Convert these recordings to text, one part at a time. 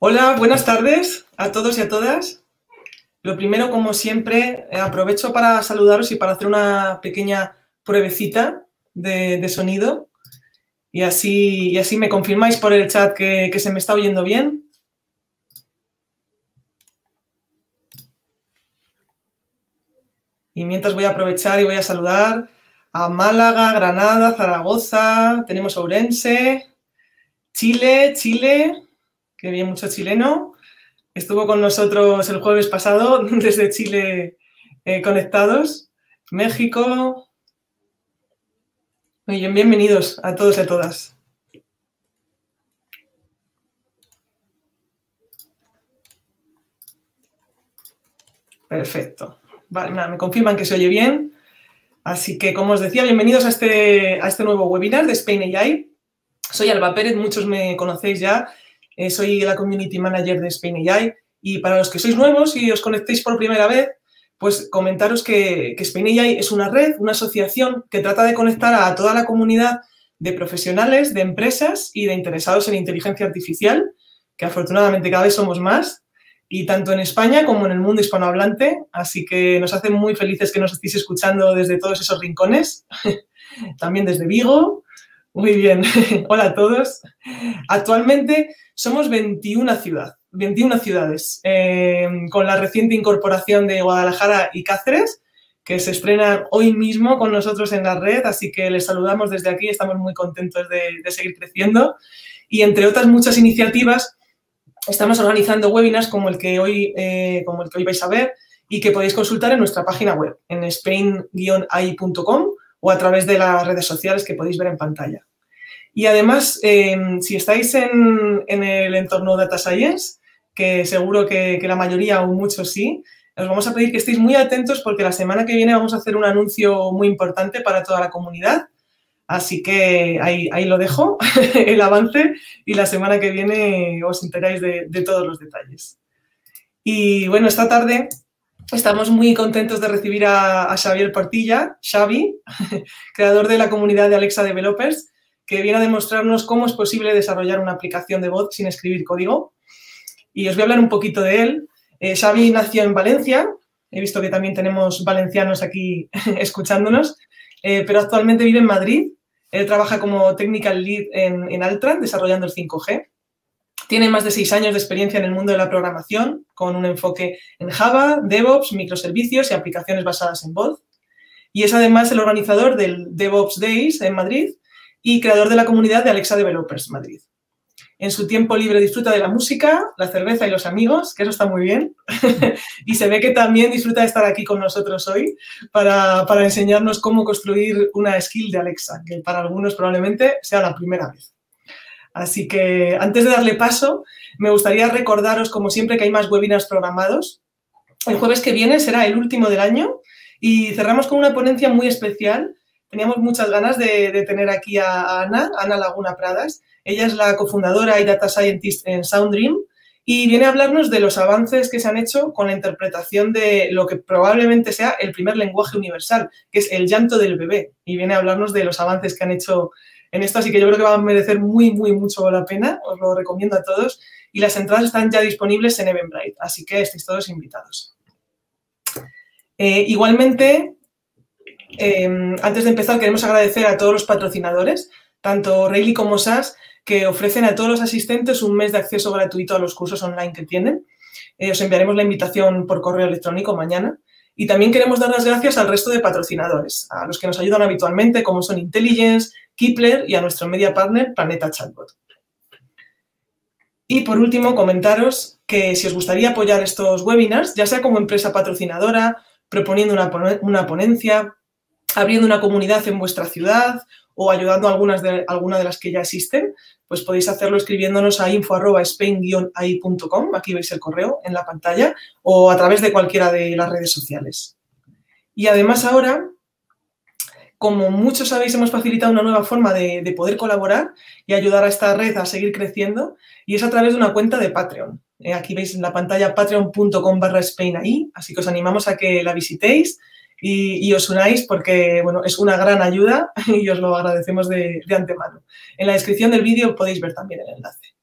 Hola, buenas tardes a todos y a todas. Lo primero, como siempre, eh, aprovecho para saludaros y para hacer una pequeña pruebecita de, sonido. Y así, y así me confirmáis por el chat que, que se me está oyendo bien. Y mientras voy a aprovechar y voy a saludar a Málaga, Granada, Zaragoza, tenemos Ourense, Chile, Chile, que bien, mucho chileno. Estuvo con nosotros el jueves pasado desde Chile eh, conectados. México. Muy bien, bienvenidos a todos y a todas. Perfecto. Vale, me confirman que se oye bien. Así que, como os decía, bienvenidos a este, a este nuevo webinar de Spain AI. Soy Alba Pérez, muchos me conocéis ya eh, soy la Community Manager de Spain AI y para los que sois nuevos y os conectéis por primera vez, pues comentaros que, que Spain AI es una red, una asociación que trata de conectar a toda la comunidad de profesionales, de empresas y de interesados en inteligencia artificial, que afortunadamente cada vez somos más, y tanto en España como en el mundo hispanohablante. Así que nos hace muy felices que nos estéis escuchando desde todos esos rincones, también desde Vigo, muy bien, hola a todos. Actualmente somos 21, ciudad, 21 ciudades, em, con la reciente incorporación de Guadalajara y Cáceres, que se estrenan hoy mismo con nosotros en la red, así que les saludamos desde aquí, estamos muy contentos de, seguir creciendo. Y entre otras muchas iniciativas, estamos organizando webinars como el que hoy, eh, como el que hoy vais a ver y que podéis consultar en nuestra página web, en spain-ai.com o a través de las redes sociales que podéis ver en pantalla. Y además, em, si estáis en, el entorno Data Science, que seguro que, la mayoría o muchos sí, os vamos a pedir que estéis muy atentos porque la semana que viene vamos a hacer un anuncio muy importante para toda la comunidad. Así que ahí, lo dejo, el avance, y la semana que viene os enteráis de todos los detalles. Y bueno, esta tarde Estamos muy contentos de recibir a, Xavier Portilla, Xavi, creador de la comunidad de Alexa Developers, que viene a demostrarnos cómo es posible desarrollar una aplicación de voz sin escribir código. Y os voy a hablar un poquito de él. Eh, Xavi nació en Valencia, he visto que también tenemos valencianos aquí escuchándonos, eh, pero actualmente vive en Madrid. Él trabaja como technical lead en, en Altran, desarrollando el 5G. Tiene más de seis años de experiencia en el mundo de la programación, con un enfoque en Java, DevOps, microservicios y aplicaciones basadas en voz. Y es además el organizador del DevOps Days en Madrid y creador de la comunidad de Alexa Developers Madrid. En su tiempo libre disfruta de la música, la cerveza y los amigos, que eso está muy bien. y se ve que también disfruta de estar aquí con nosotros hoy para, para enseñarnos cómo construir una skill de Alexa, que para algunos probablemente sea la primera vez. Así que antes de darle paso, me gustaría recordaros, como siempre, que hay más webinars programados. El jueves que viene será el último del año y cerramos con una ponencia muy especial. Teníamos muchas ganas de, tener aquí a, Ana, Ana Laguna Pradas. Ella es la cofundadora y data scientist en Soundream y viene a hablarnos de los avances que se han hecho con la interpretación de lo que probablemente sea el primer lenguaje universal, que es el llanto del bebé. Y viene a hablarnos de los avances que han hecho en esto, así que yo creo que va a merecer muy, muy mucho la pena, os lo recomiendo a todos, y las entradas están ya disponibles en Eventbrite, así que estáis todos invitados. Eh, igualmente, em, antes de empezar, queremos agradecer a todos los patrocinadores, tanto Rayleigh como SAS, que ofrecen a todos los asistentes un mes de acceso gratuito a los cursos online que tienen. Eh, os enviaremos la invitación por correo electrónico mañana. Y también queremos dar las gracias al resto de patrocinadores, a los que nos ayudan habitualmente, como son Intelligence, Kipler y a nuestro media partner Planeta Chatbot. Y por último, comentaros que si os gustaría apoyar estos webinars, ya sea como empresa patrocinadora, proponiendo una, ponencia, abriendo una comunidad en vuestra ciudad o ayudando a algunas de, alguna de las que ya existen, pues podéis hacerlo escribiéndonos a info.spain-ai.com, aquí veis el correo en la pantalla, o a través de cualquiera de las redes sociales. Y además ahora como muchos sabéis, hemos facilitado una nueva forma de, poder colaborar y ayudar a esta red a seguir creciendo y es a través de una cuenta de Patreon. Eh, aquí veis en la pantalla patreon.com barra Spain ahí, así que os animamos a que la visitéis y, os unáis porque bueno, es una gran ayuda y os lo agradecemos de antemano. En la descripción del vídeo podéis ver también el enlace.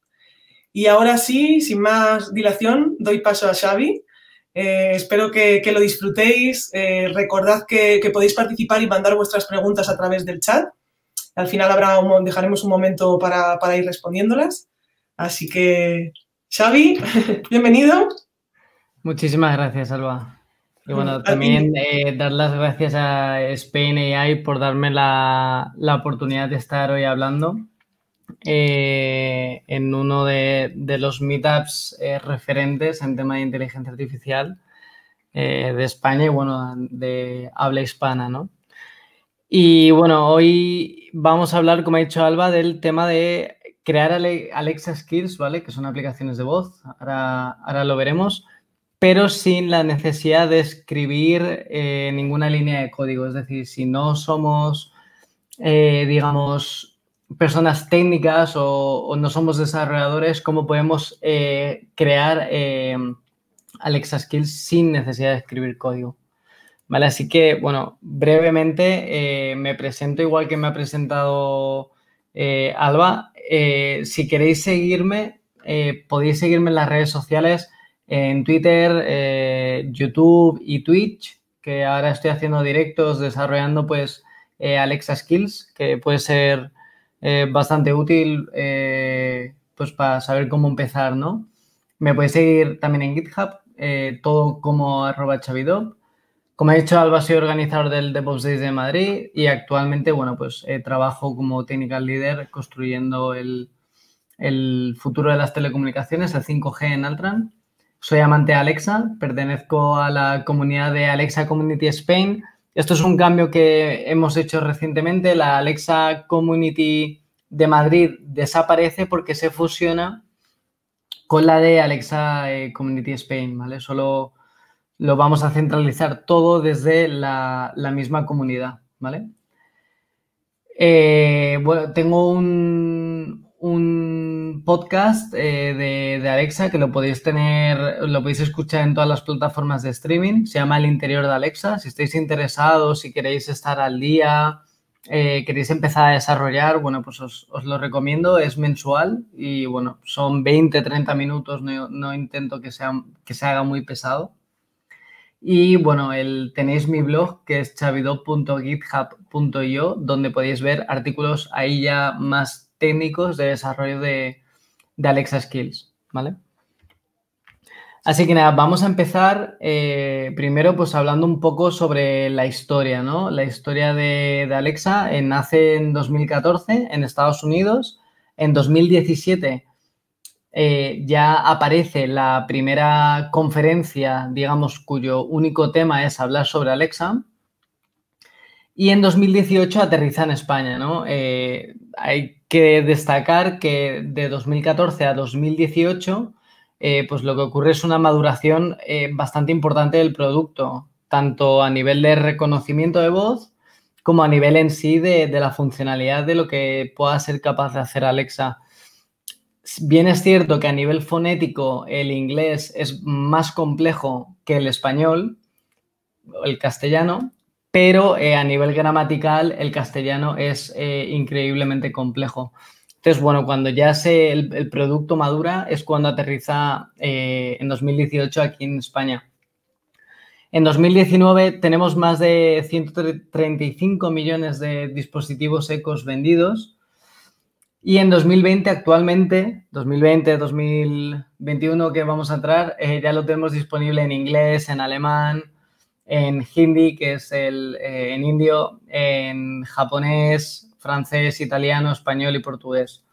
Y ahora sí, sin más dilación, doy paso a Xavi eh, espero que, lo disfrutéis. Eh, recordad que, podéis participar y mandar vuestras preguntas a través del chat. Al final habrá dejaremos un momento para, ir respondiéndolas. Así que, Xavi, bienvenido. Muchísimas gracias, Alba. Y bueno, también eh, dar las gracias a Spain AI por darme la oportunidad de estar hoy hablando. Eh, en uno de, los meetups eh, referentes en tema de inteligencia artificial eh, de España y bueno, de habla hispana, ¿no? Y bueno, hoy vamos a hablar, como ha dicho Alba, del tema de crear Alexa Skills, ¿vale? Que son aplicaciones de voz, ahora lo veremos, pero sin la necesidad de escribir ninguna línea de código. Es decir, si no somos, digamos, personas técnicas o, no somos desarrolladores, cómo podemos eh, crear eh, Alexa Skills sin necesidad de escribir código. Vale, así que, bueno, brevemente eh, me presento igual que me ha presentado Alba. si queréis seguirme, podéis seguirme en las redes sociales, en Twitter, YouTube y Twitch, que ahora estoy haciendo directos desarrollando pues Alexa Skills, que puede ser eh, bastante útil eh, pues para saber cómo empezar, ¿no? Me puedes seguir también en GitHub, eh, todo como arroba Como he dicho, Alba soy organizador del DevOps Days de Madrid y actualmente, bueno, pues trabajo como technical leader construyendo el, el futuro de las telecomunicaciones, el 5G en Altran. Soy amante de Alexa, pertenezco a la comunidad de Alexa Community Spain, esto es un cambio que hemos hecho recientemente. La Alexa Community de Madrid desaparece porque se fusiona con la de Alexa eh, Community Spain, ¿vale? Solo lo vamos a centralizar todo desde la, misma comunidad, ¿vale? Eh, bueno, tengo un, un podcast eh, de, Alexa que lo podéis tener, lo podéis escuchar en todas las plataformas de streaming. Se llama El interior de Alexa. Si estáis interesados, si queréis estar al día, eh, queréis empezar a desarrollar, bueno, pues os, lo recomiendo. Es mensual y bueno, son 20, 30 minutos. No, intento que, sea, que se haga muy pesado. Y bueno, el, tenéis mi blog que es chavidop.github.io, donde podéis ver artículos ahí ya más técnicos de desarrollo de, Alexa Skills, ¿vale? Así que nada, vamos a empezar eh, primero pues hablando un poco sobre la historia, ¿no? La historia de, Alexa eh, nace en 2014 en Estados Unidos. En 2017 eh, ya aparece la primera conferencia, digamos, cuyo único tema es hablar sobre Alexa. Y en 2018 aterriza en España, ¿no? hay que destacar que de 2014 a 2018, eh, pues lo que ocurre es una maduración eh, bastante importante del producto, tanto a nivel de reconocimiento de voz como a nivel en sí de, de la funcionalidad de lo que pueda ser capaz de hacer Alexa. Bien es cierto que a nivel fonético el inglés es más complejo que el español, el castellano, pero eh, a nivel gramatical el castellano es eh, increíblemente complejo. Entonces, bueno, cuando ya se, el, producto madura es cuando aterriza eh, en 2018 aquí en España. En 2019 tenemos más de 135 millones de dispositivos ecos vendidos. Y en 2020, actualmente, 2020, 2021 que vamos a entrar, ya lo tenemos disponible en inglés, en alemán, en hindi, que es el, eh, en indio, en japonés, francés, italiano, español y portugués.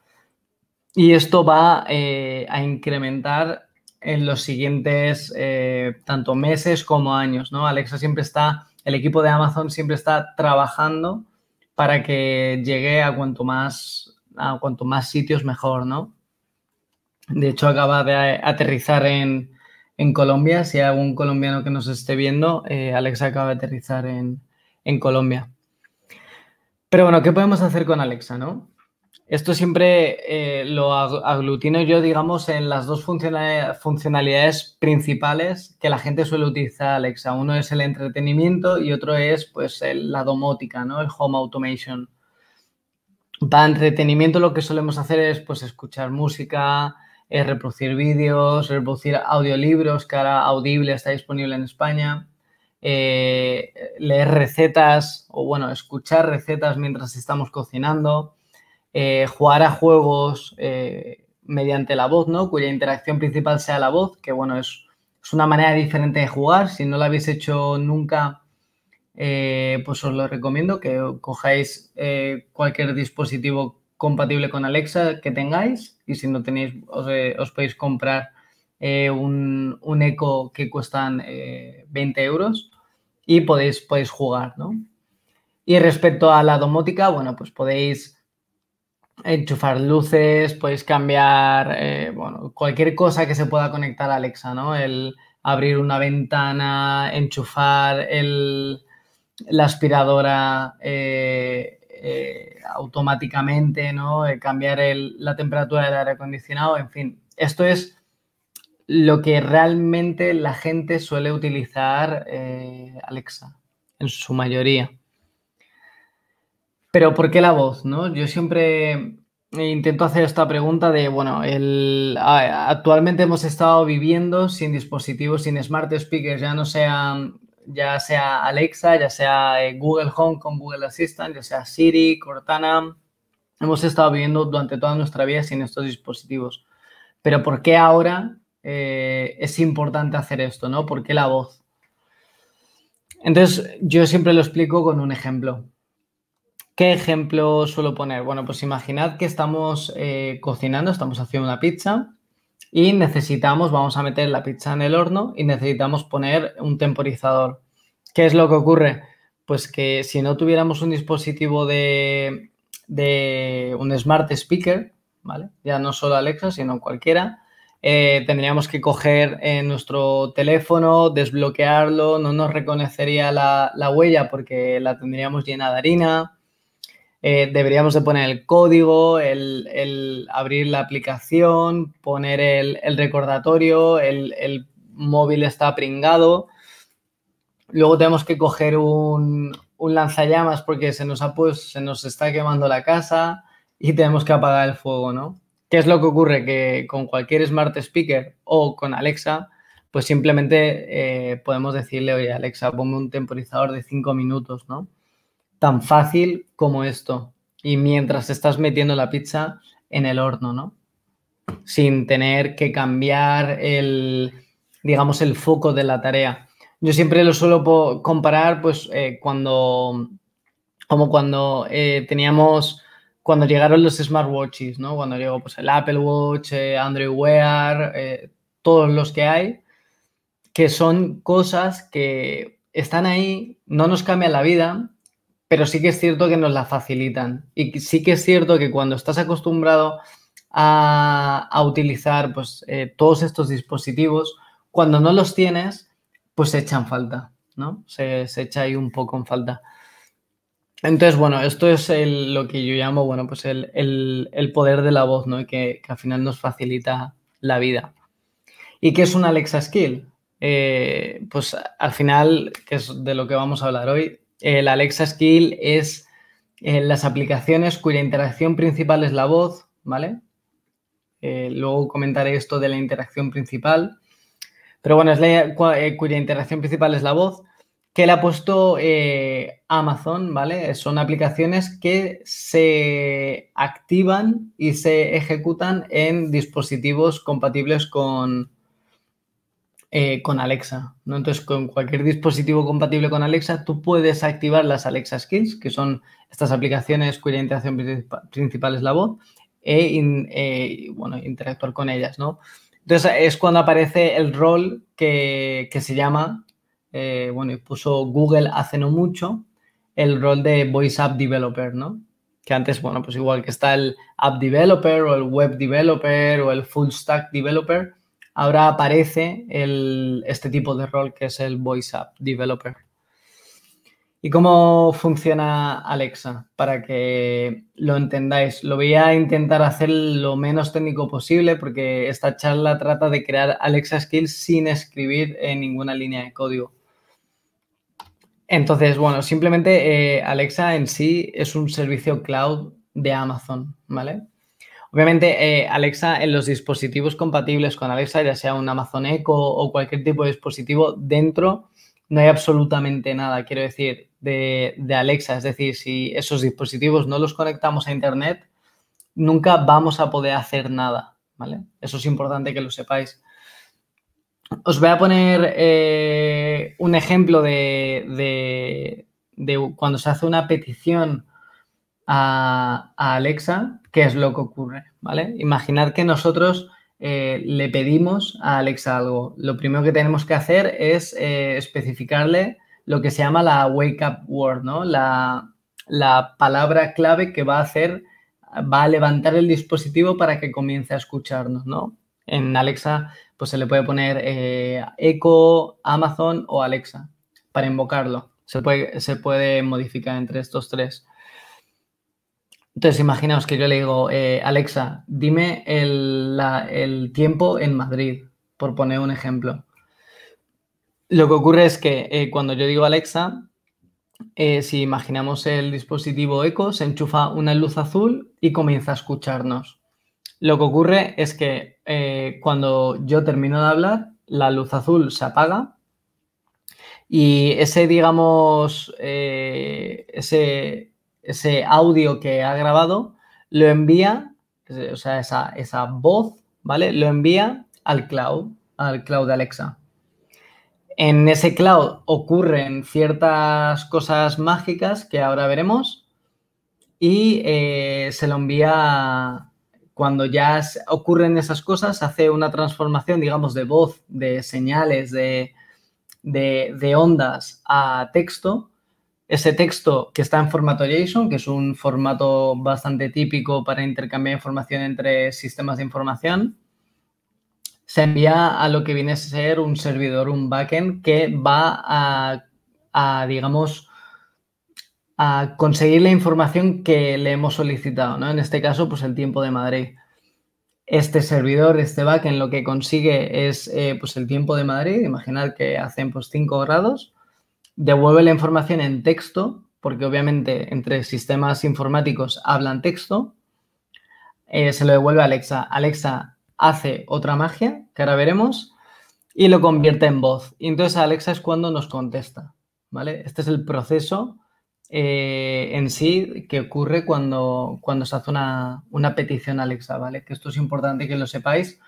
Y esto va eh, a incrementar en los siguientes eh, tanto meses como años, ¿no? Alexa siempre está, el equipo de Amazon siempre está trabajando para que llegue a cuanto más, a cuanto más sitios mejor, ¿no? De hecho, acaba de aterrizar en, en Colombia. Si hay algún colombiano que nos esté viendo, eh, Alexa acaba de aterrizar en, Colombia. Pero bueno, ¿qué podemos hacer con Alexa, no? Esto siempre eh, lo aglutino yo, digamos, en las dos funcionalidades principales que la gente suele utilizar Alexa. Uno es el entretenimiento y otro es, pues, la domótica, ¿no? El home automation. Para entretenimiento lo que solemos hacer es, pues, escuchar música, reproducir vídeos, reproducir audiolibros que ahora Audible está disponible en España, eh, leer recetas o bueno, escuchar recetas mientras estamos cocinando, eh, jugar a juegos eh, mediante la voz, ¿no? Cuya interacción principal sea la voz, que bueno, es, una manera diferente de jugar. Si no lo habéis hecho nunca, pues os lo recomiendo que cojáis cualquier dispositivo compatible con Alexa que tengáis y si no tenéis, os, eh, podéis comprar eh, un, un, eco que cuestan 20 eh, euros y podéis, podéis jugar, ¿no? Y respecto a la domótica, bueno, pues podéis enchufar luces, podéis cambiar, bueno, cualquier cosa que se pueda conectar a Alexa, ¿no? El abrir una ventana, enchufar el, la aspiradora, eh, automáticamente, ¿no? Eh, cambiar la temperatura del aire acondicionado, en fin. Esto es lo que realmente la gente suele utilizar eh, Alexa, en su mayoría. Pero ¿por qué la voz? ¿no? Yo siempre intento hacer esta pregunta de, bueno, actualmente hemos estado viviendo sin dispositivos, sin smart speakers, ya no sean ya sea Alexa, ya sea eh, Google Home con Google Assistant, ya sea Siri, Cortana, hemos estado viviendo durante toda nuestra vida sin estos dispositivos. Pero ¿por qué ahora eh, es importante hacer esto? ¿no? ¿Por qué la voz? Entonces, yo siempre lo explico con un ejemplo. ¿Qué ejemplo suelo poner? Bueno, pues imaginad que estamos eh, cocinando, estamos haciendo una pizza y necesitamos, vamos a meter la pizza en el horno y necesitamos poner un temporizador. ¿Qué es lo que ocurre? Pues que si no tuviéramos un dispositivo de, de un smart speaker, ¿vale? Ya no solo Alexa, sino cualquiera, eh, tendríamos que coger eh, nuestro teléfono, desbloquearlo, no nos reconocería la, la huella porque la tendríamos llena de harina. Eh, deberíamos de poner el código, el, abrir la aplicación, poner el, recordatorio, el, móvil está pringado. Luego tenemos que coger un, lanzallamas porque se nos, se nos está quemando la casa y tenemos que apagar el fuego, ¿no? ¿Qué es lo que ocurre? Que con cualquier smart speaker o con Alexa, pues simplemente eh, podemos decirle, oye, Alexa, ponme un temporizador de 5 minutos, ¿no? tan fácil como esto. Y mientras estás metiendo la pizza en el horno, ¿no? Sin tener que cambiar el, digamos, el foco de la tarea. Yo siempre lo suelo comparar, pues, eh, cuando, como cuando eh, teníamos, cuando llegaron los smartwatches, ¿no? Cuando llegó, pues, el Apple Watch, eh, Android Wear, todos los que hay, que son cosas que están ahí, no nos cambian la vida, pero sí que es cierto que nos la facilitan. Y sí que es cierto que cuando estás acostumbrado a, utilizar pues, eh, todos estos dispositivos, cuando no los tienes, pues se echan falta, ¿no? Se, echa ahí un poco en falta. Entonces, bueno, esto es lo que yo llamo, bueno, pues el, poder de la voz, ¿no? que, al final nos facilita la vida. ¿Y qué es una Alexa Skill? Eh, pues al final, que es de lo que vamos a hablar hoy, el Alexa Skill es eh, las aplicaciones cuya interacción principal es la voz, ¿vale? Eh, luego comentaré esto de la interacción principal. Pero bueno, es la eh, cuya interacción principal es la voz, que le ha puesto Amazon, ¿vale? Son aplicaciones que se activan y se ejecutan en dispositivos compatibles con, eh, con Alexa. ¿no? Entonces, con cualquier dispositivo compatible con Alexa, tú puedes activar las Alexa Skills, que son estas aplicaciones cuya interacción principal es la voz, e, e bueno, interactuar con ellas. ¿no? Entonces, es cuando aparece el rol que, se llama, eh, bueno, y puso Google hace no mucho, el rol de Voice App Developer, ¿no? Que antes, bueno, pues igual que está el App Developer o el Web Developer o el Full Stack Developer, ahora aparece este tipo de rol que es el Voice App Developer. ¿Y cómo funciona Alexa? Para que lo entendáis. Lo voy a intentar hacer lo menos técnico posible porque esta charla trata de crear Alexa Skills sin escribir en ninguna línea de código. Entonces, bueno, simplemente eh, Alexa en sí es un servicio cloud de Amazon, ¿vale? Obviamente, eh, Alexa, en los dispositivos compatibles con Alexa, ya sea un Amazon Echo o cualquier tipo de dispositivo, dentro no hay absolutamente nada, quiero decir, de, Alexa. Es decir, si esos dispositivos no los conectamos a Internet, nunca vamos a poder hacer nada, ¿vale? Eso es importante que lo sepáis. Os voy a poner eh, un ejemplo de, cuando se hace una petición a, a Alexa qué es lo que ocurre, ¿vale? Imaginar que nosotros eh, le pedimos a Alexa algo. Lo primero que tenemos que hacer es eh, especificarle lo que se llama la wake up word, ¿no? La, palabra clave que va a hacer, va a levantar el dispositivo para que comience a escucharnos, ¿no? En Alexa, pues se le puede poner eh, Echo, Amazon o Alexa para invocarlo. Se puede, se puede modificar entre estos tres. Entonces, imaginaos que yo le digo, eh, Alexa, dime el, tiempo en Madrid, por poner un ejemplo. Lo que ocurre es que eh, cuando yo digo Alexa, eh, si imaginamos el dispositivo Echo, se enchufa una luz azul y comienza a escucharnos. Lo que ocurre es que cuando yo termino de hablar, la luz azul se apaga y ese, digamos, ese ese audio que ha grabado, lo envía, o sea, esa, voz, ¿vale? Lo envía al cloud, al cloud de Alexa. En ese cloud ocurren ciertas cosas mágicas que ahora veremos y eh, se lo envía cuando ya ocurren esas cosas, hace una transformación, digamos, de voz, de señales, de ondas a texto ese texto que está en formato JSON, que es un formato bastante típico para intercambiar información entre sistemas de información, se envía a lo que viene a ser un servidor, un backend, que va a, digamos, a conseguir la información que le hemos solicitado, ¿no? En este caso, pues el tiempo de Madrid. Este servidor, este backend, lo que consigue es eh, pues el tiempo de Madrid. Imaginar que hacen 5 pues, grados devuelve la información en texto, porque obviamente entre sistemas informáticos hablan texto, eh, se lo devuelve a Alexa. Alexa hace otra magia, que ahora veremos, y lo convierte en voz. Y entonces Alexa es cuando nos contesta, ¿vale? Este es el proceso eh, en sí que ocurre cuando, cuando se hace una, una, petición a Alexa, ¿vale? Que esto es importante que lo sepáis,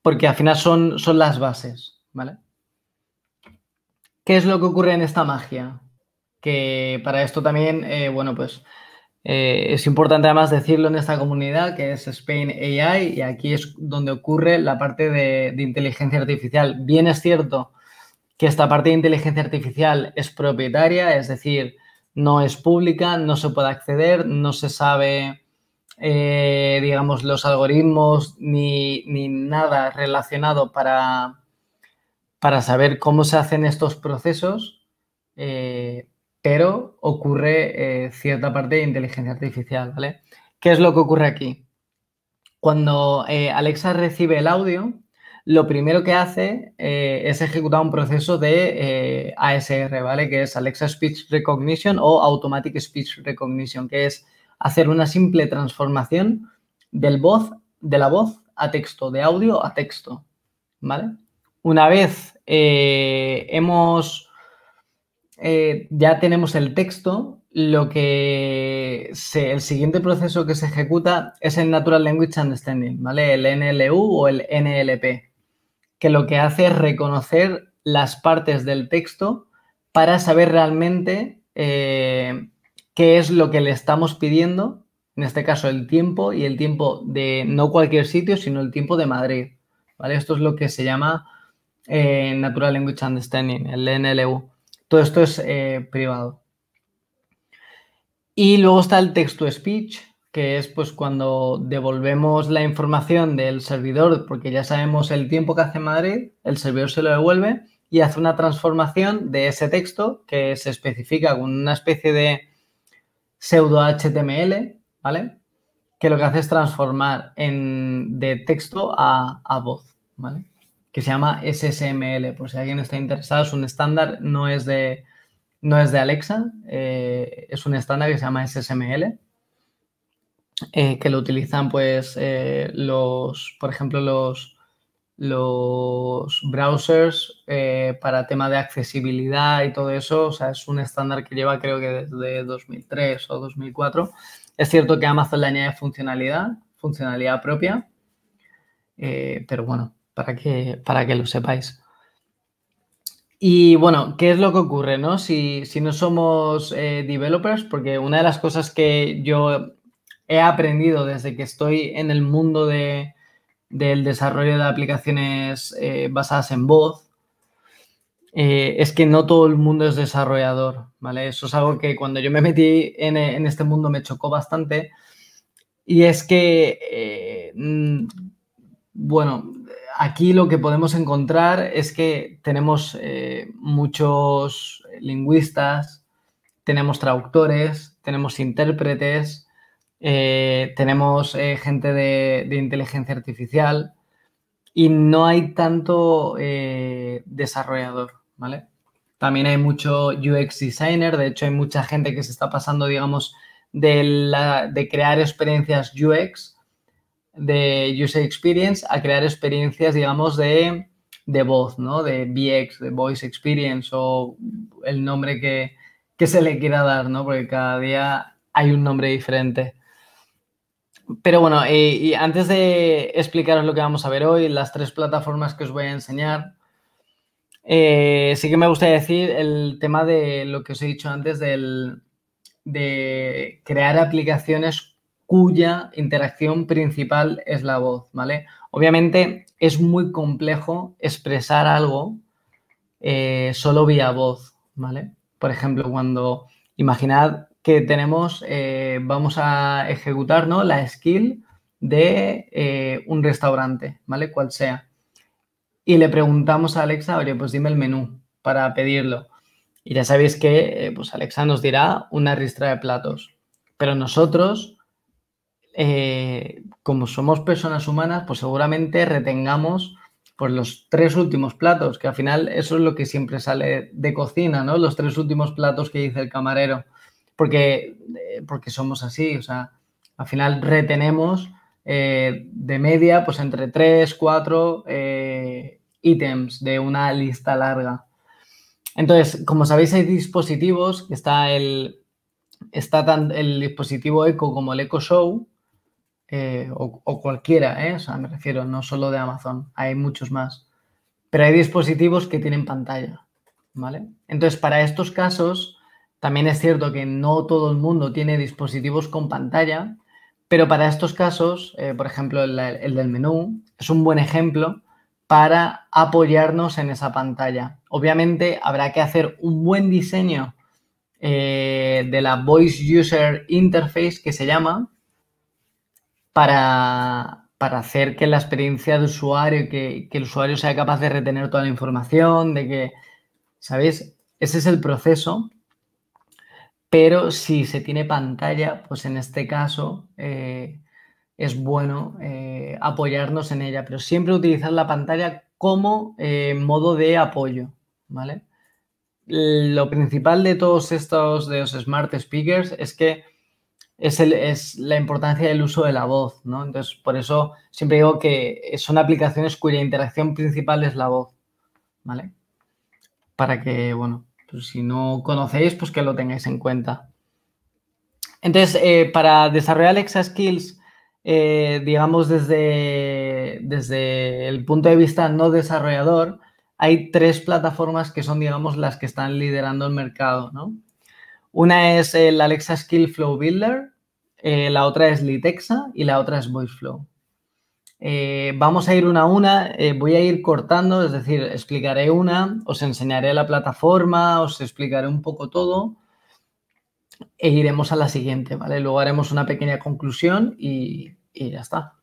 porque al final son, son las bases, ¿vale? ¿Qué es lo que ocurre en esta magia? Que para esto también, eh, bueno, pues eh, es importante además decirlo en esta comunidad que es Spain AI y aquí es donde ocurre la parte de, inteligencia artificial. Bien es cierto que esta parte de inteligencia artificial es propietaria, es decir, no es pública, no se puede acceder, no se sabe, eh, digamos, los algoritmos ni nada relacionado para, para saber cómo se hacen estos procesos, eh, pero ocurre eh, cierta parte de inteligencia artificial, ¿vale? ¿Qué es lo que ocurre aquí? Cuando eh, Alexa recibe el audio, lo primero que hace es ejecutar un proceso de ASR, ¿vale? Que es Alexa Speech Recognition o Automatic Speech Recognition, que es hacer una simple transformación del voz, de la voz a texto, de audio a texto, ¿vale? Una vez eh, hemos, eh, ya tenemos el texto, lo que el siguiente proceso que se ejecuta es el Natural Language Understanding, ¿vale? El NLU o el NLP, que lo que hace es reconocer las partes del texto para saber realmente eh, qué es lo que le estamos pidiendo, en este caso el tiempo y el tiempo de no cualquier sitio, sino el tiempo de Madrid, ¿vale? Esto es lo que se llama eh, Natural Language Understanding, el NLU. Todo esto es eh, privado. Y luego está el texto speech que es pues cuando devolvemos la información del servidor, porque ya sabemos el tiempo que hace Madrid, el servidor se lo devuelve y hace una transformación de ese texto que se especifica con una especie de pseudo HTML, ¿vale? Que lo que hace es transformar en, de texto a, a voz, ¿vale? que se llama SSML, por si alguien está interesado, es un estándar, no es de, no es de Alexa, eh, es un estándar que se llama SSML, eh, que lo utilizan pues eh, los, por ejemplo, los, los browsers para tema de accesibilidad y todo eso, o sea, es un estándar que lleva creo que desde 2003 o 2004. Es cierto que Amazon le añade funcionalidad, funcionalidad propia, pero bueno, para que, para que lo sepáis. Y bueno, ¿qué es lo que ocurre, no? Si, no somos eh, developers, porque una de las cosas que yo he aprendido desde que estoy en el mundo del desarrollo de aplicaciones eh, basadas en voz, eh, es que no todo el mundo es desarrollador, ¿vale? Eso es algo que cuando yo me metí en, en este mundo me chocó bastante. Y es que, mm, bueno, aquí lo que podemos encontrar es que tenemos eh, muchos lingüistas, tenemos traductores, tenemos intérpretes, eh, tenemos eh, gente de, inteligencia artificial y no hay tanto desarrollador, ¿vale? También hay mucho UX designer, de hecho hay mucha gente que se está pasando, digamos, de, de crear experiencias UX de user experience a crear experiencias, digamos, de, de voz, ¿no? De VX, de voice experience o el nombre que, que, se le quiera dar, ¿no? Porque cada día hay un nombre diferente. Pero bueno, eh, y antes de explicaros lo que vamos a ver hoy, las tres plataformas que os voy a enseñar, eh, sí que me gustaría decir el tema de lo que os he dicho antes del, de crear aplicaciones cuya interacción principal es la voz, ¿vale? Obviamente es muy complejo expresar algo eh, solo vía voz, ¿vale? Por ejemplo, cuando imaginad que tenemos, eh, vamos a ejecutar la skill de eh, un restaurante, ¿vale? Cual sea. Y le preguntamos a Alexa, oye, pues dime el menú para pedirlo. Y ya sabéis que pues Alexa nos dirá una ristra de platos. Pero nosotros eh, como somos personas humanas, pues seguramente retengamos pues, los tres últimos platos, que al final eso es lo que siempre sale de cocina, ¿no? Los tres últimos platos que dice el camarero, porque, eh, porque somos así, o sea, al final retenemos eh, de media, pues entre tres, cuatro ítems de una lista larga. Entonces, como sabéis, hay dispositivos, está el, está el dispositivo Echo como el Echo Show, eh, o, cualquiera, ¿eh? o sea, me refiero, no solo de Amazon, hay muchos más. Pero hay dispositivos que tienen pantalla, ¿vale? Entonces, para estos casos, también es cierto que no todo el mundo tiene dispositivos con pantalla, pero para estos casos, eh, por ejemplo, el, del menú es un buen ejemplo para apoyarnos en esa pantalla. Obviamente habrá que hacer un buen diseño eh, de la Voice User Interface que se llama, para, hacer que la experiencia de usuario, que, el usuario sea capaz de retener toda la información, de que, ¿sabéis? Ese es el proceso. Pero si se tiene pantalla, pues en este caso eh, es bueno eh, apoyarnos en ella, pero siempre utilizar la pantalla como eh, modo de apoyo, ¿vale? Lo principal de todos estos, de los smart speakers, es que es, la importancia del uso de la voz, ¿no? Entonces, por eso siempre digo que son aplicaciones cuya interacción principal es la voz, ¿vale? Para que, bueno, pues si no conocéis, pues que lo tengáis en cuenta. Entonces, eh, para desarrollar Alexa Skills, eh, digamos, desde, desde el punto de vista no desarrollador, hay tres plataformas que son, digamos, las que están liderando el mercado, ¿no? Una es el Alexa Skill Flow Builder, eh, la otra es Litexa y la otra es VoiceFlow. Eh, vamos a ir una a una, eh, voy a ir cortando, es decir, explicaré una, os enseñaré la plataforma, os explicaré un poco todo e iremos a la siguiente, ¿vale? Luego haremos una pequeña conclusión y, ya está,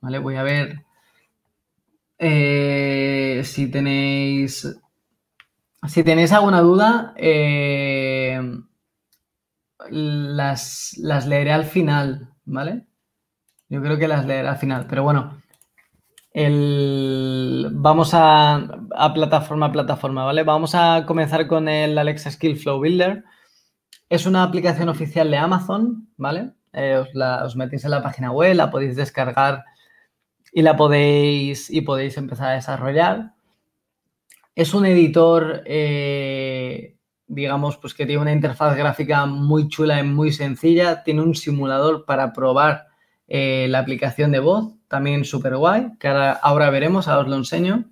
¿vale? Voy a ver si tenéis, si tenéis alguna duda, las, las leeré al final, ¿vale? Yo creo que las leeré al final, pero bueno. vamos a, plataforma a plataforma, ¿vale? Vamos a comenzar con el Alexa Skill Flow Builder. Es una aplicación oficial de Amazon, ¿vale? Eh, os, metéis en la página web, la podéis descargar y la podéis y podéis empezar a desarrollar. Es un editor eh, digamos, pues que tiene una interfaz gráfica muy chula y muy sencilla. Tiene un simulador para probar eh, la aplicación de voz, también súper guay, que ahora, veremos, ahora os lo enseño.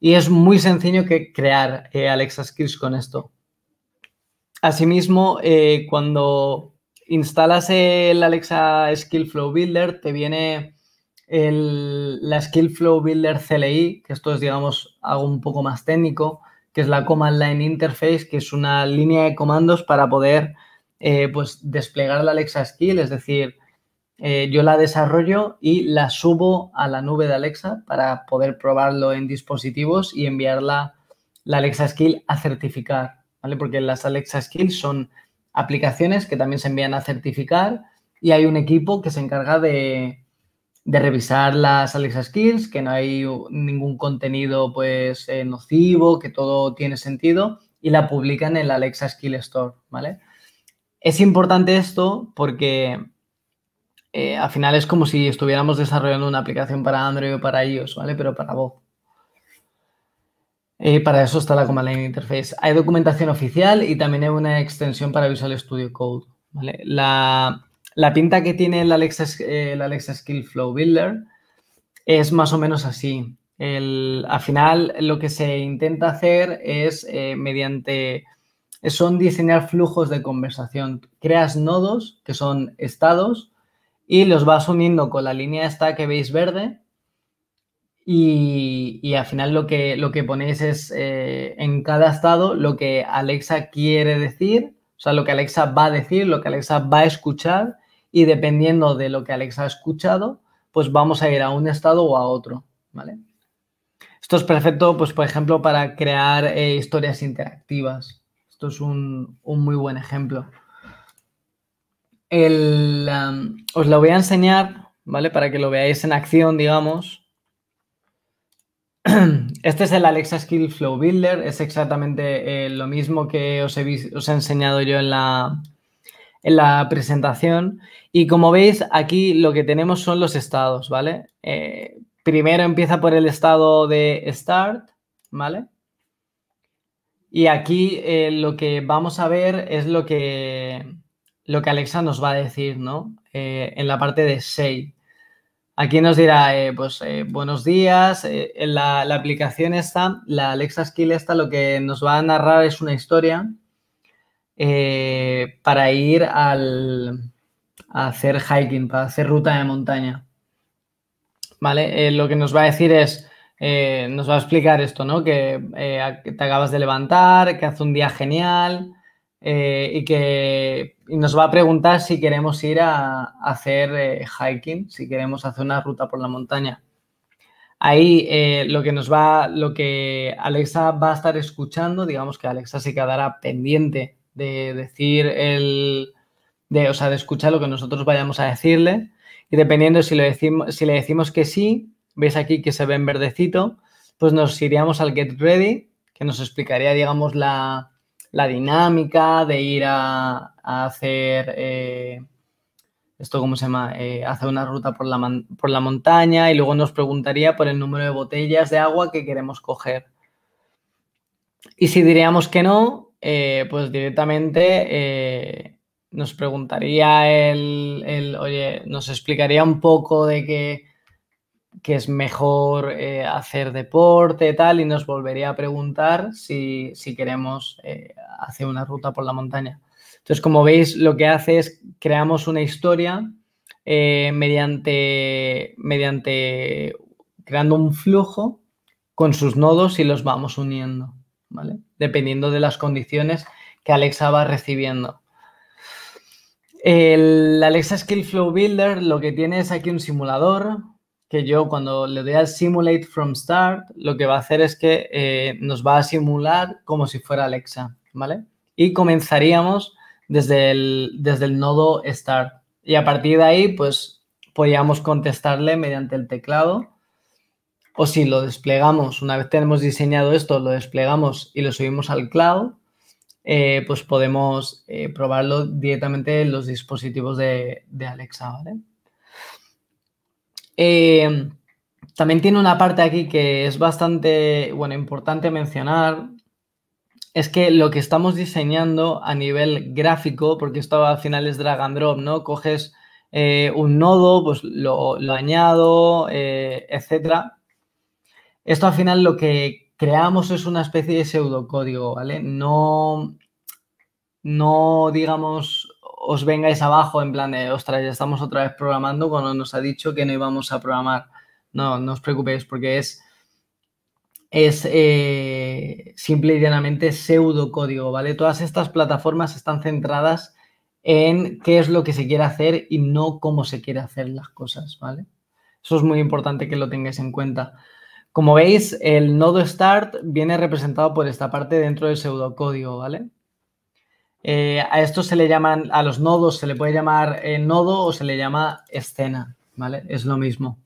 Y es muy sencillo que crear eh, Alexa Skills con esto. Asimismo, eh, cuando instalas el Alexa Skill Flow Builder, te viene el, la Skill Flow Builder CLI, que esto es, digamos, algo un poco más técnico, que es la Command Line Interface, que es una línea de comandos para poder eh, pues, desplegar la Alexa Skill, es decir, eh, yo la desarrollo y la subo a la nube de Alexa para poder probarlo en dispositivos y enviar la Alexa Skill a certificar, ¿vale? Porque las Alexa Skills son aplicaciones que también se envían a certificar y hay un equipo que se encarga de, de revisar las Alexa Skills, que no hay ningún contenido pues eh, nocivo, que todo tiene sentido y la publican en la Alexa Skill Store, ¿vale? Es importante esto porque eh, al final es como si estuviéramos desarrollando una aplicación para Android o para iOS, ¿vale? Pero para vos. Y eh, para eso está la Command Line Interface. Hay documentación oficial y también hay una extensión para Visual Studio Code, ¿vale? La, la pinta que tiene el Alexa, Skill Flow Builder es más o menos así. al final, lo que se intenta hacer es eh, mediante. son diseñar flujos de conversación. Creas nodos que son estados y los vas uniendo con la línea esta que veis verde. Y, al final lo que, lo que ponéis es eh, en cada estado lo que Alexa quiere decir, o sea, lo que Alexa va a decir, lo que Alexa va a escuchar y dependiendo de lo que Alexa ha escuchado, pues vamos a ir a un estado o a otro, ¿vale? Esto es perfecto, pues por ejemplo, para crear eh, historias interactivas. Esto es un, muy buen ejemplo. os lo voy a enseñar, ¿vale? Para que lo veáis en acción, digamos. Este es el Alexa Skill Flow Builder. Es exactamente eh, lo mismo que os os he enseñado yo en la, en la presentación. Y como veis, aquí lo que tenemos son los estados, ¿vale? Eh, primero empieza por el estado de start, ¿vale? Y aquí eh, lo que vamos a ver es lo que, lo que Alexa nos va a decir, ¿no? Eh, en la parte de say. Aquí nos dirá, pues, buenos días. la, la, aplicación está, la Alexa Skill está, lo que nos va a narrar es una historia eh, para ir al, a hacer hiking, para hacer ruta de montaña. ¿Vale? Eh, lo que nos va a decir es, eh, nos va a explicar esto, ¿no? Que te acabas de levantar, que hace un día genial y que nos va a preguntar si queremos ir a, hacer hiking, si queremos hacer una ruta por la montaña. Ahí lo que nos va, lo que Alexa va a estar escuchando, digamos que Alexa se quedará pendiente de decir el, de, o sea, de escuchar lo que nosotros vayamos a decirle. Y dependiendo si, decimos, si le decimos que sí, veis aquí que se ve en verdecito, pues nos iríamos al Get Ready, que nos explicaría, digamos, la, dinámica de ir a, hacer, eh, esto cómo se llama, eh, hacer una ruta por la, por la montaña y luego nos preguntaría por el número de botellas de agua que queremos coger. Y si diríamos que no, eh, pues directamente eh, nos preguntaría el, oye, nos explicaría un poco de qué que es mejor eh, hacer deporte, tal, y nos volvería a preguntar si, queremos hacer una ruta por la montaña. Entonces, como veis, lo que hace es creamos una historia mediante, mediante creando un flujo con sus nodos y los vamos uniendo. Dependiendo de las condiciones que Alexa va recibiendo. El Alexa Skill Flow Builder lo que tiene es aquí un simulador que yo cuando le doy al Simulate from Start, lo que va a hacer es que eh, nos va a simular como si fuera Alexa, ¿vale? Y comenzaríamos desde el, desde el nodo Start. Y a partir de ahí, pues, podríamos contestarle mediante el teclado o si lo desplegamos, una vez tenemos diseñado esto, lo desplegamos y lo subimos al cloud, eh, pues podemos eh, probarlo directamente en los dispositivos de, Alexa, ¿vale? Eh, también tiene una parte aquí que es bastante, bueno, importante mencionar, es que lo que estamos diseñando a nivel gráfico, porque esto al final es drag and drop, ¿no? Coges un nodo, pues lo, añado, etcétera, esto al final lo que creamos es una especie de pseudocódigo, ¿vale? No, no digamos, os vengáis abajo en plan de, ostras, ya estamos otra vez programando cuando nos ha dicho que no íbamos a programar. No, no os preocupéis porque es, es eh, simple y llanamente pseudocódigo, ¿vale? Todas estas plataformas están centradas en qué es lo que se quiere hacer y no cómo se quiere hacer las cosas, ¿vale? Eso es muy importante que lo tengáis en cuenta. Como veis, el nodo start viene representado por esta parte dentro del pseudocódigo, ¿vale? Eh, a esto se le llaman, a los nodos se le puede llamar eh, nodo o se le llama escena, ¿vale? Es lo mismo.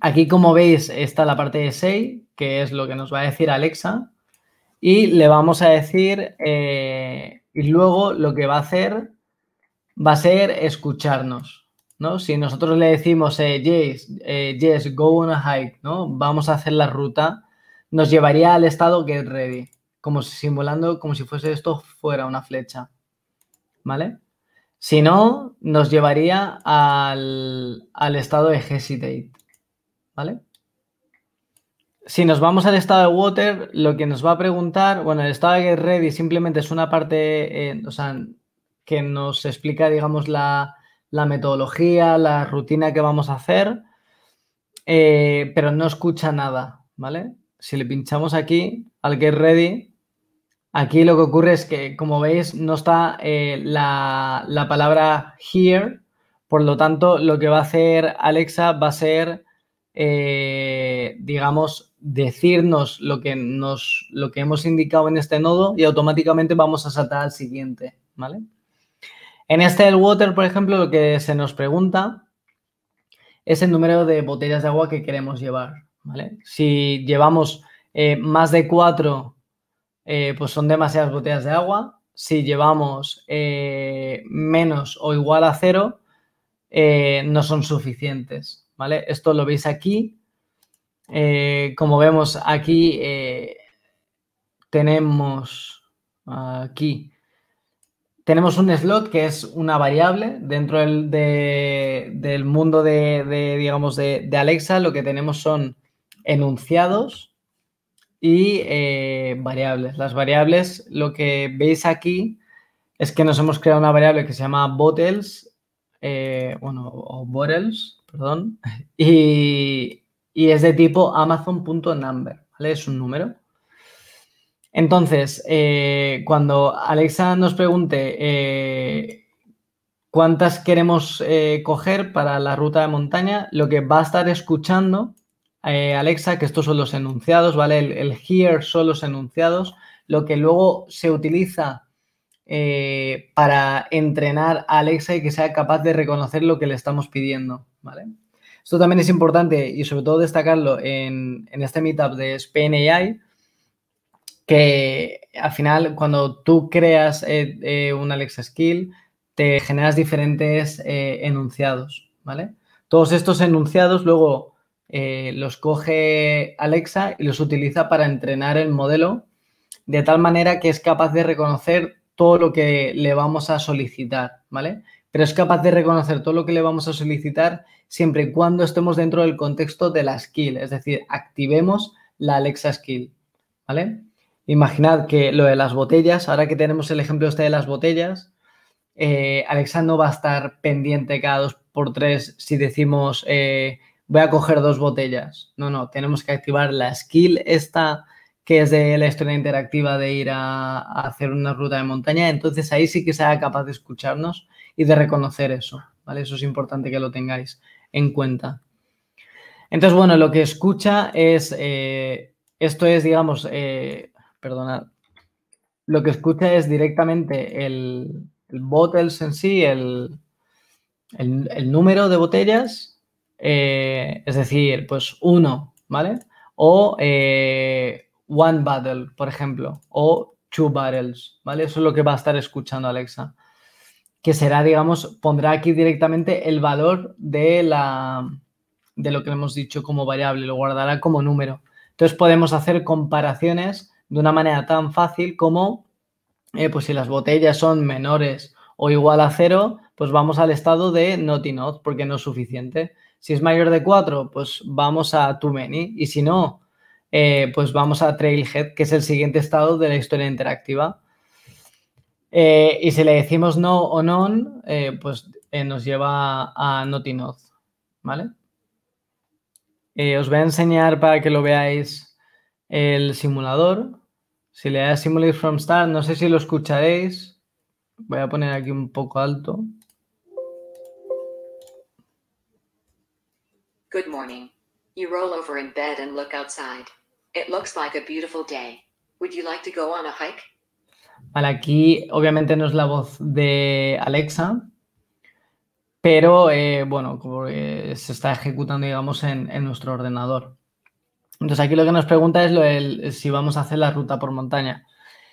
Aquí, como veis, está la parte de say, que es lo que nos va a decir Alexa, y le vamos a decir, eh, y luego lo que va a hacer va a ser escucharnos. Si nosotros le decimos, eh, eh, yes, go on a hike, ¿no? Vamos a hacer la ruta, nos llevaría al estado get ready, como si, como si fuese esto fuera una flecha, ¿vale? Si no, nos llevaría al, estado de hesitate, ¿vale? Si nos vamos al estado de water, lo que nos va a preguntar, bueno, el estado de get ready simplemente es una parte, eh, o sea, que nos explica, digamos, la, la metodología, la rutina que vamos a hacer, eh, pero no escucha nada, ¿vale? Si le pinchamos aquí al Get Ready, aquí lo que ocurre es que, como veis, no está eh, la, palabra here, por lo tanto, lo que va a hacer Alexa va a ser... Eh, digamos, decirnos lo que, nos, lo que hemos indicado en este nodo y automáticamente vamos a saltar al siguiente, ¿vale? En este del water, por ejemplo, lo que se nos pregunta es el número de botellas de agua que queremos llevar. Si llevamos eh, más de cuatro, eh, pues son demasiadas botellas de agua. Si llevamos eh, menos o igual a cero, no son suficientes. ¿vale? Esto lo veis aquí. como vemos aquí, tenemos aquí tenemos un slot que es una variable dentro del, mundo de, digamos, de, Alexa. Lo que tenemos son enunciados y eh, variables. Las variables, lo que veis aquí es que nos hemos creado una variable que se llama bottles, eh, bueno, o bottles, perdón, y, y es de tipo amazon.number, ¿vale? Es un número. Entonces, eh, cuando Alexa nos pregunte eh, cuántas queremos eh, coger para la ruta de montaña, lo que va a estar escuchando Alexa, que estos son los enunciados, ¿vale? El, here son los enunciados, lo que luego se utiliza para entrenar a Alexa y que sea capaz de reconocer lo que le estamos pidiendo, ¿vale? Esto también es importante y sobre todo destacarlo en, en este meetup de Spain que al final cuando tú creas eh, eh, un Alexa Skill, te generas diferentes eh, enunciados, ¿vale? Todos estos enunciados luego los coge Alexa y los utiliza para entrenar el modelo de tal manera que es capaz de reconocer todo lo que le vamos a solicitar, ¿vale? Pero es capaz de reconocer todo lo que le vamos a solicitar siempre y cuando estemos dentro del contexto de la skill, es decir, activemos la Alexa Skill, ¿vale? Imaginad que lo de las botellas, ahora que tenemos el ejemplo este de las botellas, eh, Alexa no va a estar pendiente cada dos por tres si decimos eh, voy a coger dos botellas. No, no, tenemos que activar la skill esta que es de la historia interactiva de ir a, hacer una ruta de montaña. Entonces ahí sí que sea capaz de escucharnos y de reconocer eso, ¿vale? Eso es importante que lo tengáis en cuenta. Entonces, bueno, lo que escucha es, eh, esto es, digamos, perdonad, lo que escucha es directamente el, el bottles en sí, el, el, número de botellas, eh, es decir, pues uno, ¿vale? O eh, one bottle, por ejemplo, o two bottles, ¿vale? Eso es lo que va a estar escuchando Alexa. Que será, digamos, pondrá aquí directamente el valor de la de lo que hemos dicho como variable, lo guardará como número. Entonces podemos hacer comparaciones de una manera tan fácil como, eh, pues si las botellas son menores o igual a cero, pues vamos al estado de not enough porque no es suficiente. Si es mayor de 4, pues vamos a too many. Y si no, eh, pues vamos a trailhead, que es el siguiente estado de la historia interactiva. Eh, y si le decimos no o non, pues nos lleva a not enough vale ¿Vale? os voy a enseñar para que lo veáis el simulador. Si le das Simulate from Start, no sé si lo escucharéis. Voy a poner aquí un poco alto. Good morning. You roll over in bed and look outside. It looks like a beautiful day. Would you like to go on a hike? Vale, aquí obviamente no es la voz de Alexa, pero eh, bueno, como, eh, se está ejecutando, digamos, en, en nuestro ordenador. Entonces aquí lo que nos pregunta es si vamos a hacer la ruta por montaña.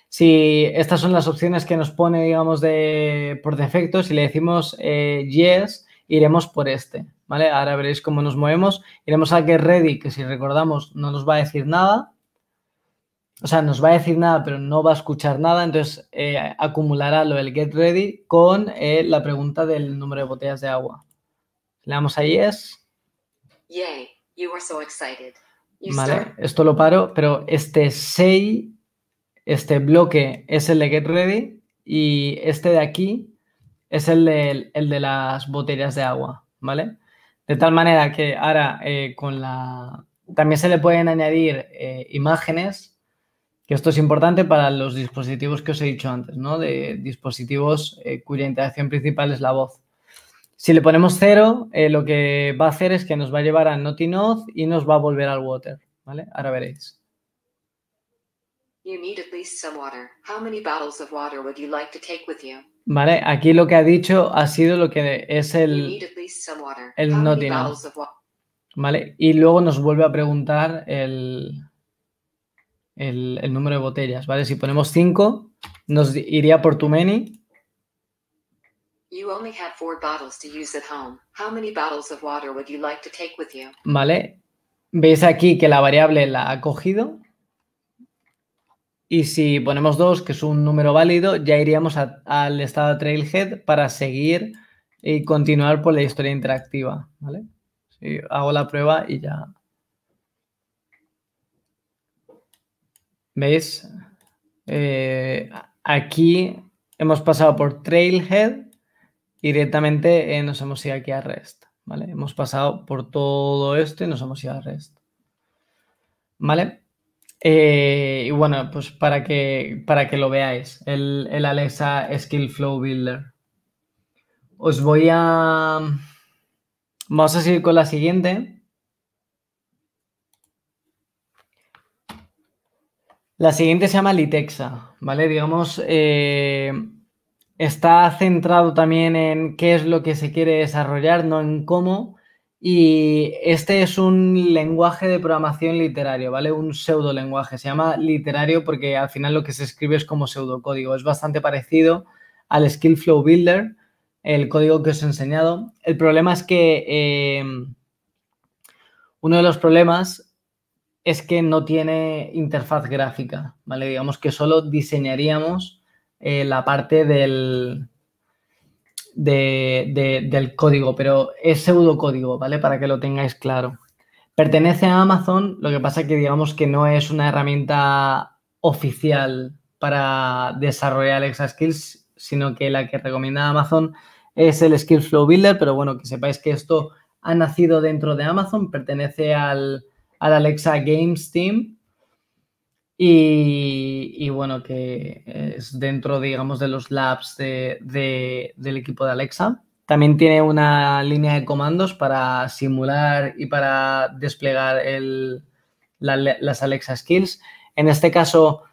Si estas son las opciones que nos pone, digamos, por defecto, si le decimos eh, yes, iremos por este, ¿vale? Ahora veréis cómo nos movemos. Iremos a get ready, que si recordamos no nos va a decir nada. O sea, nos va a decir nada, pero no va a escuchar nada. Entonces, eh, acumulará lo del get ready con eh, la pregunta del número de botellas de agua. Le damos a yes. Yay, you were so excited. ¿Vale? Esto lo paro, pero este 6, este bloque es el de get ready y este de aquí es el de, las botellas de agua, ¿vale? De tal manera que ahora eh, con la... También se le pueden añadir eh, imágenes, que esto es importante para los dispositivos que os he dicho antes, ¿no? De dispositivos eh, cuya interacción principal es la voz. Si le ponemos cero, eh, lo que va a hacer es que nos va a llevar a not y nos va a volver al water, ¿vale? Ahora veréis. Vale, aquí lo que ha dicho ha sido lo que es el, el Vale, y luego nos vuelve a preguntar el, el, número de botellas, ¿vale? Si ponemos 5, nos iría por too many You only bottles to use at home. How many bottles of water would you like to take with you? Vale. Veis aquí que la variable la ha cogido. Y si ponemos dos que es un número válido, ya iríamos al estado Trailhead para seguir y continuar por la historia interactiva. ¿vale? hago la prueba y ya. ¿Veis? Eh, aquí hemos pasado por Trailhead y directamente eh, nos hemos ido aquí a REST, ¿vale? Hemos pasado por todo esto y nos hemos ido a REST, ¿vale? Eh, y bueno, pues para que, para que lo veáis, el, Alexa Skill Flow Builder. Os voy a... Vamos a seguir con la siguiente. La siguiente se llama Litexa, ¿vale? Digamos, eh, está centrado también en qué es lo que se quiere desarrollar, no en cómo. Y este es un lenguaje de programación literario, ¿vale? Un pseudo lenguaje. Se llama literario porque al final lo que se escribe es como pseudocódigo. Es bastante parecido al Skill Flow Builder, el código que os he enseñado. El problema es que em, uno de los problemas es que no tiene interfaz gráfica, ¿vale? Digamos que solo diseñaríamos eh, la parte del, del código, pero es pseudocódigo, ¿vale? Para que lo tengáis claro. Pertenece a Amazon, lo que pasa que digamos que no es una herramienta oficial para desarrollar Alexa Skills, sino que la que recomienda Amazon es el Skills Flow Builder, pero bueno, que sepáis que esto ha nacido dentro de Amazon, pertenece al, al Alexa Games Team y, bueno, que es dentro, digamos, de los labs de, del equipo de Alexa. También tiene una línea de comandos para simular y para desplegar el, las Alexa Skills. En este caso,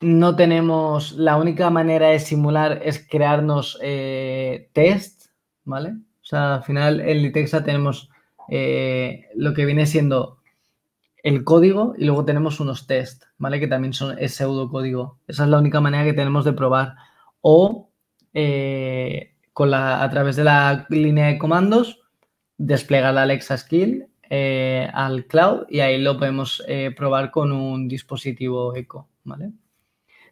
no tenemos, la única manera de simular es crearnos eh, test, ¿vale? O sea, al final en Litexa tenemos eh, lo que viene siendo el código y luego tenemos unos test, ¿vale? Que también son, es pseudocódigo. Esa es la única manera que tenemos de probar. O eh, con la, a través de la línea de comandos, desplegar la Alexa Skill eh, al cloud y ahí lo podemos eh, probar con un dispositivo eco, ¿vale?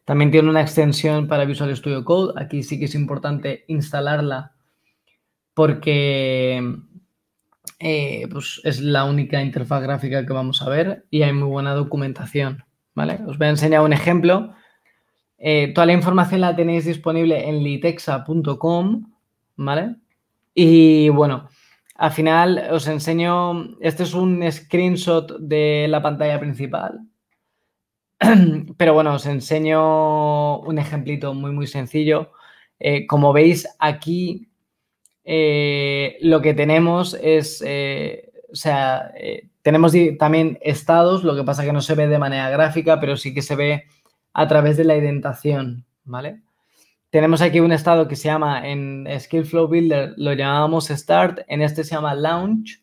También tiene una extensión para Visual Studio Code. Aquí sí que es importante instalarla porque eh, pues es la única interfaz gráfica que vamos a ver y hay muy buena documentación, ¿vale? Os voy a enseñar un ejemplo. Eh, toda la información la tenéis disponible en litexa.com, ¿vale? Y bueno, al final os enseño, este es un screenshot de la pantalla principal, pero bueno, os enseño un ejemplito muy, muy sencillo. Eh, como veis aquí eh, lo que tenemos es, eh, o sea, eh, tenemos también estados, lo que pasa que no se ve de manera gráfica, pero sí que se ve a través de la identación, ¿vale? Tenemos aquí un estado que se llama, en Skill Flow Builder lo llamábamos Start, en este se llama Launch,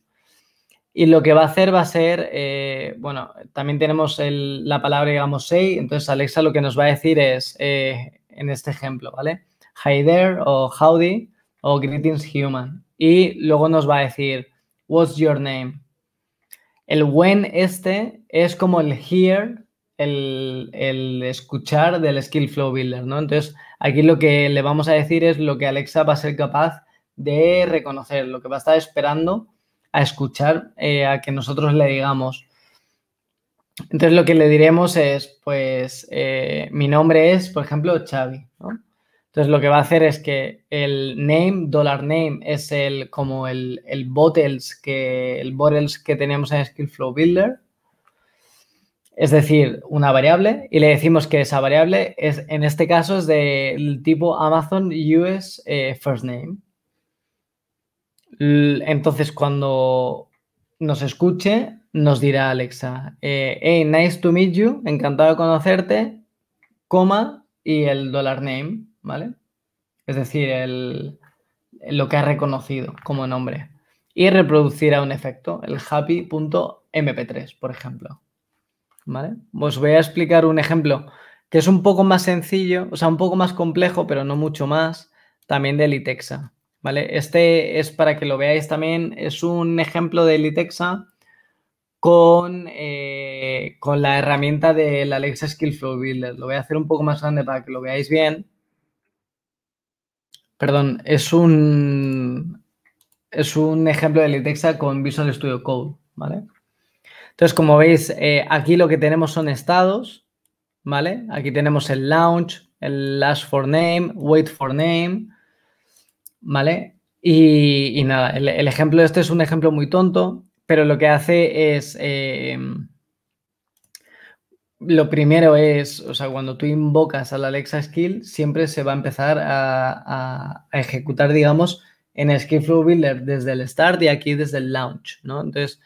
y lo que va a hacer va a ser, bueno, también tenemos la palabra, digamos, say. Entonces, Alexa lo que nos va a decir es, en este ejemplo, ¿vale? Hi there o howdy o Greetings Human. Y luego nos va a decir, What's your name? El when este es como el hear, el, escuchar del Skill Flow Builder, ¿no? Entonces, aquí lo que le vamos a decir es lo que Alexa va a ser capaz de reconocer, lo que va a estar esperando a escuchar, eh, a que nosotros le digamos. Entonces, lo que le diremos es, pues, eh, mi nombre es, por ejemplo, Xavi, ¿no? Entonces lo que va a hacer es que el name, dollar name, es el como el, el bottles que el que tenemos en Skillflow Builder. Es decir, una variable y le decimos que esa variable es, en este caso, es del tipo Amazon US eh, First Name. Entonces, cuando nos escuche, nos dirá Alexa, eh, hey, nice to meet you, encantado de conocerte, coma y el dollar name. ¿vale? Es decir, lo que ha reconocido como nombre. Y reproducirá un efecto, el happy.mp3, por ejemplo. ¿Vale? Os voy a explicar un ejemplo que es un poco más sencillo, o sea, un poco más complejo, pero no mucho más, también de Litexa. ¿Vale? Este es para que lo veáis también, es un ejemplo de Litexa eh, con, la herramienta la Alexa Skill Builder. Lo voy a hacer un poco más grande para que lo veáis bien. Perdón, es un, es un ejemplo de Litexa con Visual Studio Code, ¿vale? Entonces, como veis, eh, aquí lo que tenemos son estados, ¿vale? Aquí tenemos el launch, el last for name, wait for name, ¿vale? Y, nada, el, ejemplo ejemplo este es un ejemplo muy tonto, pero lo que hace es... Eh, lo primero es, o sea, cuando tú invocas a la Alexa Skill, siempre se va a empezar a, ejecutar, digamos, en skill flow Builder desde el start y aquí desde el launch, ¿no? Entonces,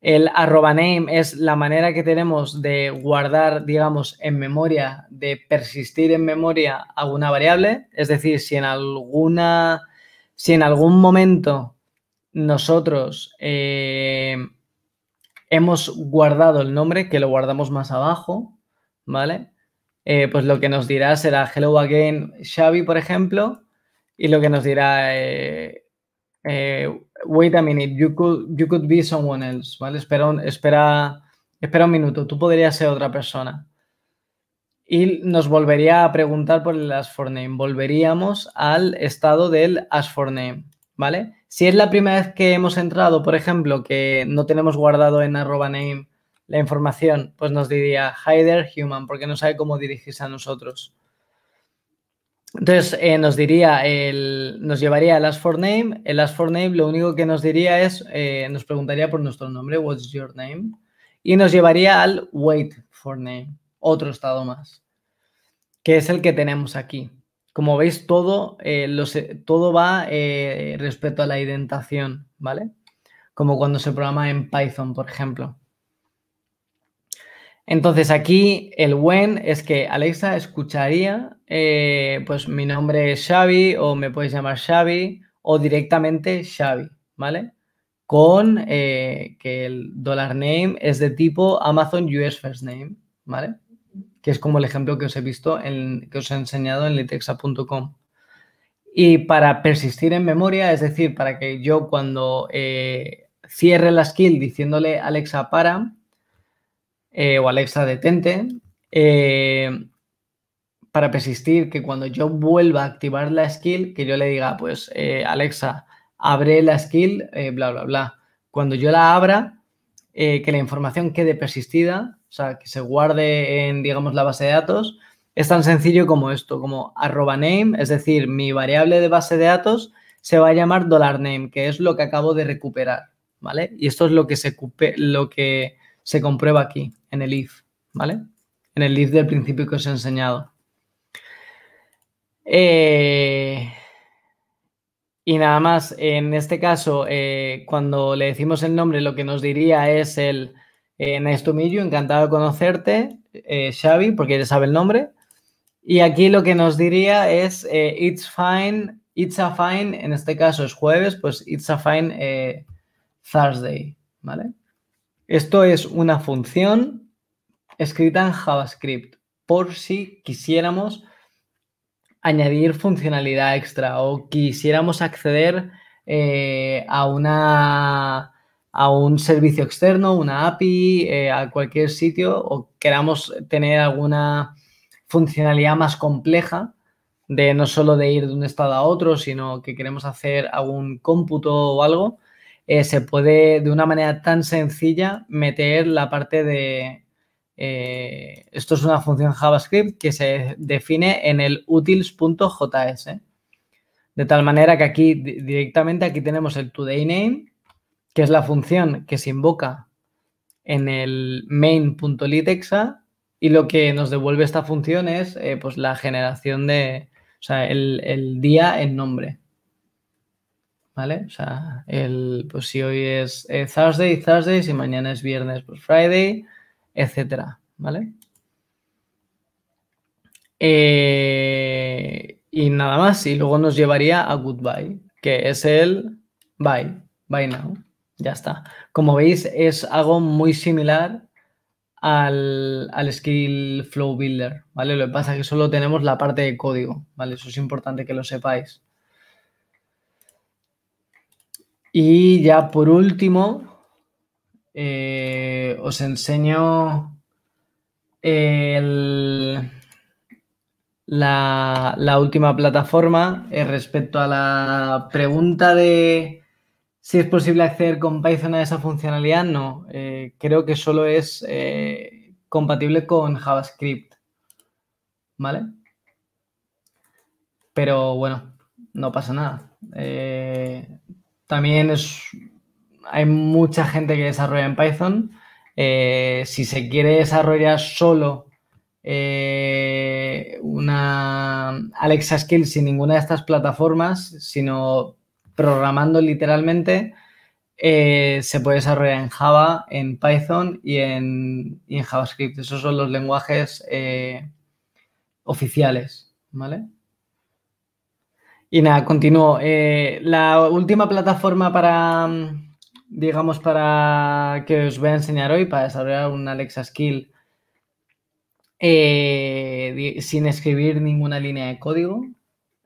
el arroba name es la manera que tenemos de guardar, digamos, en memoria, de persistir en memoria alguna variable. Es decir, si en alguna, si en algún momento nosotros eh, hemos guardado el nombre, que lo guardamos más abajo, ¿vale? Eh, pues lo que nos dirá será Hello Again Xavi, por ejemplo, y lo que nos dirá eh, eh, Wait a minute, you could, you could be someone else, ¿vale? Espera un, espera, espera un minuto, tú podrías ser otra persona. Y nos volvería a preguntar por el as for name. Volveríamos al estado del as for name, ¿vale? Si es la primera vez que hemos entrado, por ejemplo, que no tenemos guardado en arroba name la información, pues nos diría hi there human, porque no sabe cómo dirigirse a nosotros. Entonces eh, nos diría, el, nos llevaría al ask for name. El ask for name lo único que nos diría es, eh, nos preguntaría por nuestro nombre, what's your name, y nos llevaría al wait for name, otro estado más, que es el que tenemos aquí. Como veis, todo, eh, todo va eh, respecto a la identación, ¿vale? Como cuando se programa en Python, por ejemplo. Entonces aquí el when es que Alexa escucharía, eh, pues mi nombre es Xavi o me puedes llamar Xavi o directamente Xavi, ¿vale? Con que el dollar name es de tipo Amazon US First Name, ¿vale? que es como el ejemplo que os he visto, en, que os he enseñado en litexa.com. Y para persistir en memoria, es decir, para que yo cuando eh, cierre la skill diciéndole Alexa para eh, o Alexa detente, eh, para persistir que cuando yo vuelva a activar la skill, que yo le diga, pues Alexa, abre la skill, bla, bla, bla. Cuando yo la abra, que la información quede persistida o sea, que se guarde en, digamos, la base de datos, es tan sencillo como esto, como arroba name, es decir, mi variable de base de datos se va a llamar name, que es lo que acabo de recuperar, ¿vale? Y esto es lo que se, lo que se comprueba aquí, en el if, ¿vale? En el if del principio que os he enseñado. Eh, y nada más, en este caso, eh, cuando le decimos el nombre, lo que nos diría es el eh, nice to meet you, encantado de conocerte, eh, Xavi, porque ya sabe el nombre. Y aquí lo que nos diría es eh, It's fine, It's a fine, en este caso es jueves, pues It's a fine eh, Thursday, ¿vale? Esto es una función escrita en JavaScript por si quisiéramos añadir funcionalidad extra o quisiéramos acceder a una a un servicio externo, una API, eh, a cualquier sitio o queramos tener alguna funcionalidad más compleja de no solo de ir de un estado a otro, sino que queremos hacer algún cómputo o algo, eh, se puede de una manera tan sencilla meter la parte de... Eh, esto es una función JavaScript que se define en el utils.js. De tal manera que aquí directamente aquí tenemos el today name que es la función que se invoca en el main.litexa y lo que nos devuelve esta función es eh, pues la generación de, o sea, el, día en nombre. ¿Vale? O sea, el, pues si hoy es eh, Thursday, Thursday, si mañana es viernes, pues Friday, etcétera. ¿Vale? Eh, y nada más, y luego nos llevaría a goodbye, que es el bye, bye now. Ya está. Como veis, es algo muy similar al, Skill Flow Builder, ¿vale? Lo que pasa es que solo tenemos la parte de código, ¿vale? Eso es importante que lo sepáis. Y ya por último, eh, os enseño la, última plataforma eh, respecto a la pregunta de si es posible acceder con Python a esa funcionalidad, no. Eh, creo que solo es eh, compatible con JavaScript. ¿Vale? Pero bueno, no pasa nada. Eh, también es, hay mucha gente que desarrolla en Python. si se quiere desarrollar solo una Alexa Skill sin ninguna de estas plataformas, sino programando literalmente, eh, se puede desarrollar en Java, en Python y en, JavaScript. Esos son los lenguajes eh, oficiales, ¿vale? Y nada, continúo. Eh, la última plataforma para, digamos, para que os voy a enseñar hoy, para desarrollar un Alexa Skill sin escribir ninguna línea de código,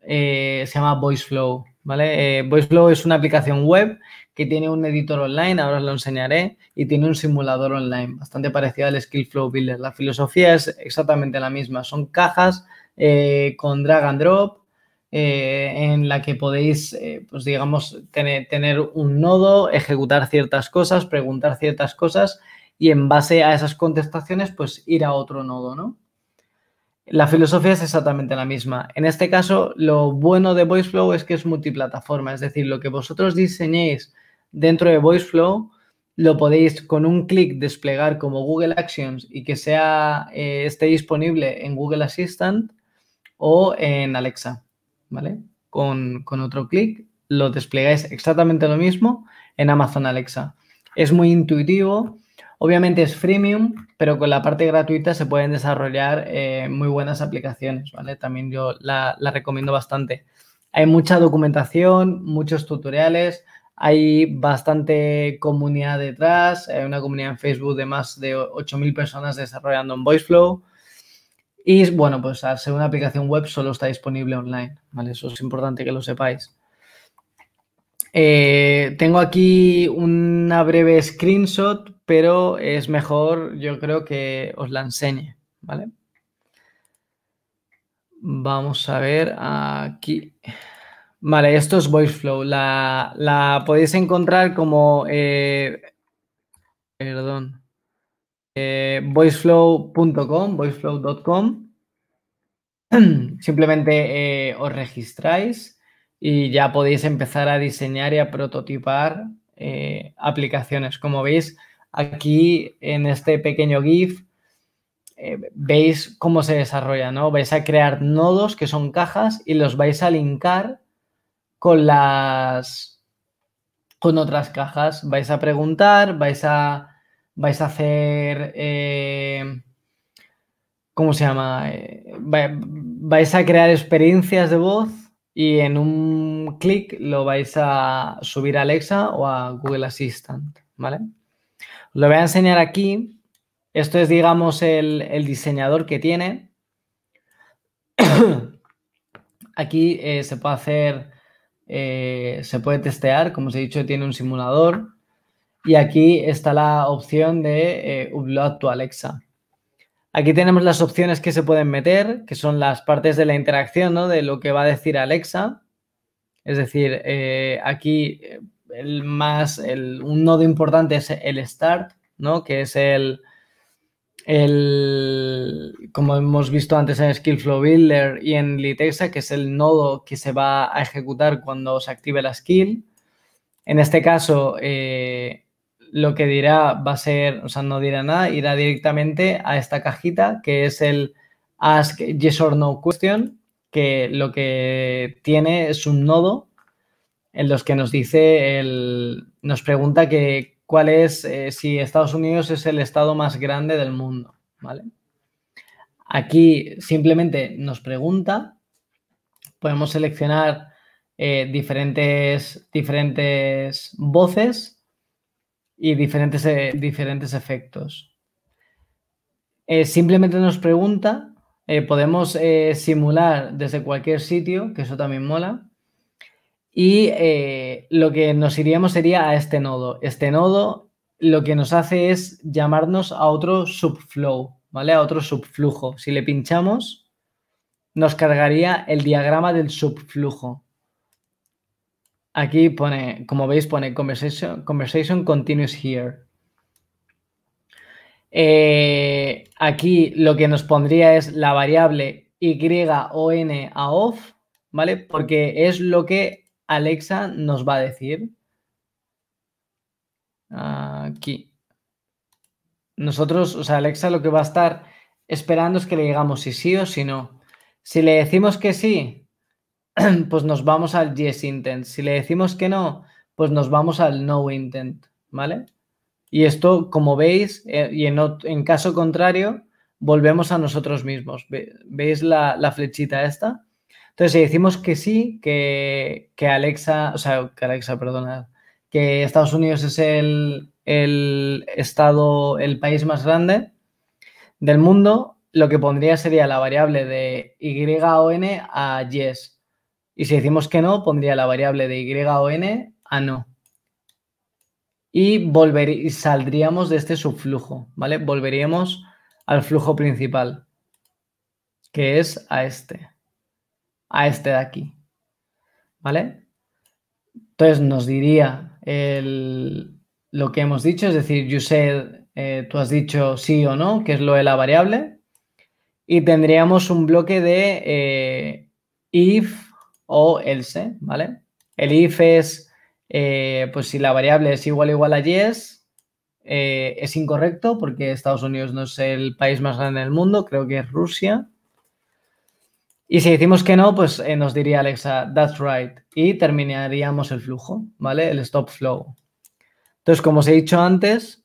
se llama VoiceFlow. ¿vale? Eh, Voiceflow es una aplicación web que tiene un editor online, ahora os lo enseñaré, y tiene un simulador online, bastante parecido al Skillflow Builder. La filosofía es exactamente la misma, son cajas eh, con drag and drop, eh, en la que podéis, pues digamos, tener, un nodo, ejecutar ciertas cosas, preguntar ciertas cosas y en base a esas contestaciones, pues ir a otro nodo, ¿no? La filosofía es exactamente la misma. En este caso, lo bueno de VoiceFlow es que es multiplataforma, es decir, lo que vosotros diseñéis dentro de VoiceFlow lo podéis con un clic desplegar como Google Actions y que sea eh, esté disponible en Google Assistant o en Alexa, ¿vale? Con, con otro clic lo desplegáis exactamente lo mismo en Amazon Alexa. Es muy intuitivo, Obviamente es freemium, pero con la parte gratuita se pueden desarrollar eh, muy buenas aplicaciones, ¿vale? También yo la, recomiendo bastante. Hay mucha documentación, muchos tutoriales, hay bastante comunidad detrás, hay eh, una comunidad en Facebook de más de 8.000 personas desarrollando en VoiceFlow. Y bueno, pues al ser una aplicación web solo está disponible online, ¿vale? Eso es importante que lo sepáis. Eh, tengo aquí una breve screenshot pero es mejor, yo creo que os la enseñe, ¿vale? Vamos a ver aquí. Vale, esto es VoiceFlow. La, la podéis encontrar como, eh, perdón, eh, voiceflow.com, voiceflow.com. Simplemente eh, os registráis y ya podéis empezar a diseñar y a prototipar aplicaciones. Como veis, Aquí en este pequeño GIF eh, veis cómo se desarrolla, ¿no? Vais a crear nodos que son cajas y los vais a linkar con las con otras cajas. Vais a preguntar, vais a vais a hacer eh, ¿cómo se llama? Eh, vais a crear experiencias de voz y en un clic lo vais a subir a Alexa o a Google Assistant, ¿vale? Lo voy a enseñar aquí. Esto es, digamos, el, diseñador que tiene. aquí eh, se puede hacer, eh, se puede testear, como os he dicho, tiene un simulador. Y aquí está la opción de eh, upload to Alexa. Aquí tenemos las opciones que se pueden meter, que son las partes de la interacción, ¿no? De lo que va a decir Alexa. Es decir, eh, aquí el más, el, un nodo importante es el start, ¿no? Que es el, como hemos visto antes en Flow Builder y en Litexa, que es el nodo que se va a ejecutar cuando se active la skill. En este caso, eh, lo que dirá va a ser, o sea, no dirá nada, irá directamente a esta cajita que es el Ask Yes or No Question, que lo que tiene es un nodo en los que nos dice, nos pregunta que cuál es, eh, si Estados Unidos es el estado más grande del mundo, ¿vale? Aquí simplemente nos pregunta, podemos seleccionar eh, diferentes, diferentes voces y diferentes, eh, diferentes efectos. simplemente nos pregunta, podemos simular desde cualquier sitio, que eso también mola, y eh, lo que nos iríamos sería a este nodo. Este nodo lo que nos hace es llamarnos a otro subflow, ¿vale? A otro subflujo. Si le pinchamos, nos cargaría el diagrama del subflujo. Aquí pone, como veis, pone conversation, conversation continues here. Eh, aquí lo que nos pondría es la variable y on a off, ¿vale? Porque es lo que Alexa nos va a decir aquí. Nosotros, o sea, Alexa lo que va a estar esperando es que le digamos si sí o si no. Si le decimos que sí, pues nos vamos al yes intent. Si le decimos que no, pues nos vamos al no intent, ¿vale? Y esto, como veis, eh, y en, caso contrario, volvemos a nosotros mismos. ¿Veis la, la flechita esta? Entonces, si decimos que sí, que, que Alexa, o sea, que Alexa, perdona, que Estados Unidos es el, el estado, el país más grande del mundo, lo que pondría sería la variable de YON a yes. Y si decimos que no, pondría la variable de YON a no. Y, y saldríamos de este subflujo, ¿vale? Volveríamos al flujo principal, que es a este a este de aquí. ¿Vale? Entonces nos diría el, lo que hemos dicho, es decir, you said, eh, tú has dicho sí o no, que es lo de la variable. Y tendríamos un bloque de eh, if o else, ¿vale? El if es, eh, pues si la variable es igual o igual a yes, es incorrecto porque Estados Unidos no es el país más grande del mundo, creo que es Rusia. Y si decimos que no, pues eh, nos diría Alexa, that's right, y terminaríamos el flujo, ¿vale? El stop flow. Entonces, como os he dicho antes,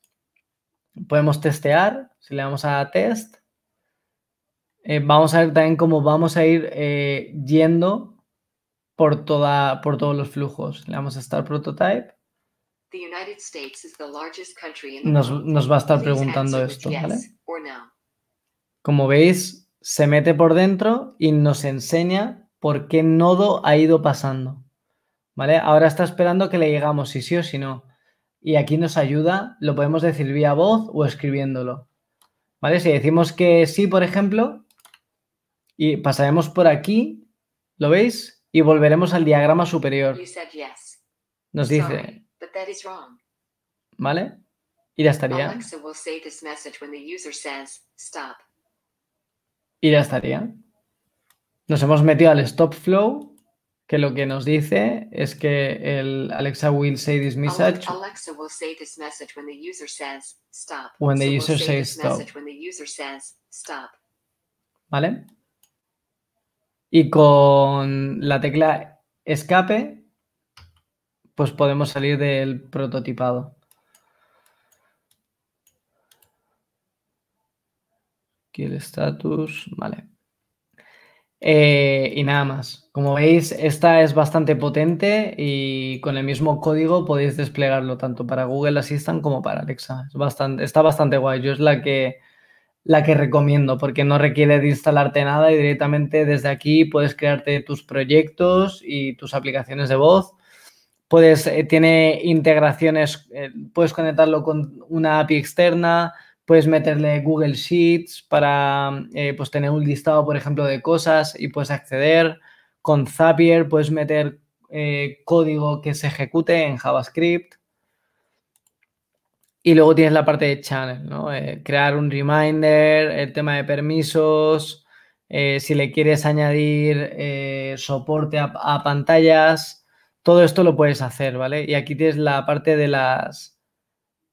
podemos testear, si le damos a test, eh, vamos a ver también cómo vamos a ir eh, yendo por, toda, por todos los flujos. Le damos a estar prototype. Nos, nos va a estar preguntando esto, ¿vale? Como veis, se mete por dentro y nos enseña por qué nodo ha ido pasando. ¿Vale? Ahora está esperando que le digamos si sí o si no. Y aquí nos ayuda, lo podemos decir vía voz o escribiéndolo. ¿Vale? Si decimos que sí, por ejemplo, y pasaremos por aquí, ¿lo veis? Y volveremos al diagrama superior. Nos dice. ¿Vale? Y ya estaría. Y ya estaría. Nos hemos metido al stop flow, que lo que nos dice es que el Alexa will say this message. Alexa will say this message when the user says stop. When the user says stop. ¿Vale? Y con la tecla escape, pues podemos salir del prototipado. el status, vale. Eh, y nada más. Como veis, esta es bastante potente y con el mismo código podéis desplegarlo tanto para Google Assistant como para Alexa. bastante, está bastante guay. Yo es la que, la que recomiendo porque no requiere de instalarte nada y directamente desde aquí puedes crearte tus proyectos y tus aplicaciones de voz. Puedes, eh, tiene integraciones, eh, puedes conectarlo con una API externa, Puedes meterle Google Sheets para eh, pues, tener un listado, por ejemplo, de cosas y puedes acceder. Con Zapier puedes meter eh, código que se ejecute en JavaScript. Y luego tienes la parte de channel, ¿no? Eh, crear un reminder, el tema de permisos, si le quieres añadir soporte a, a, pantallas, todo esto lo puedes hacer, ¿vale? Y aquí tienes la parte de las,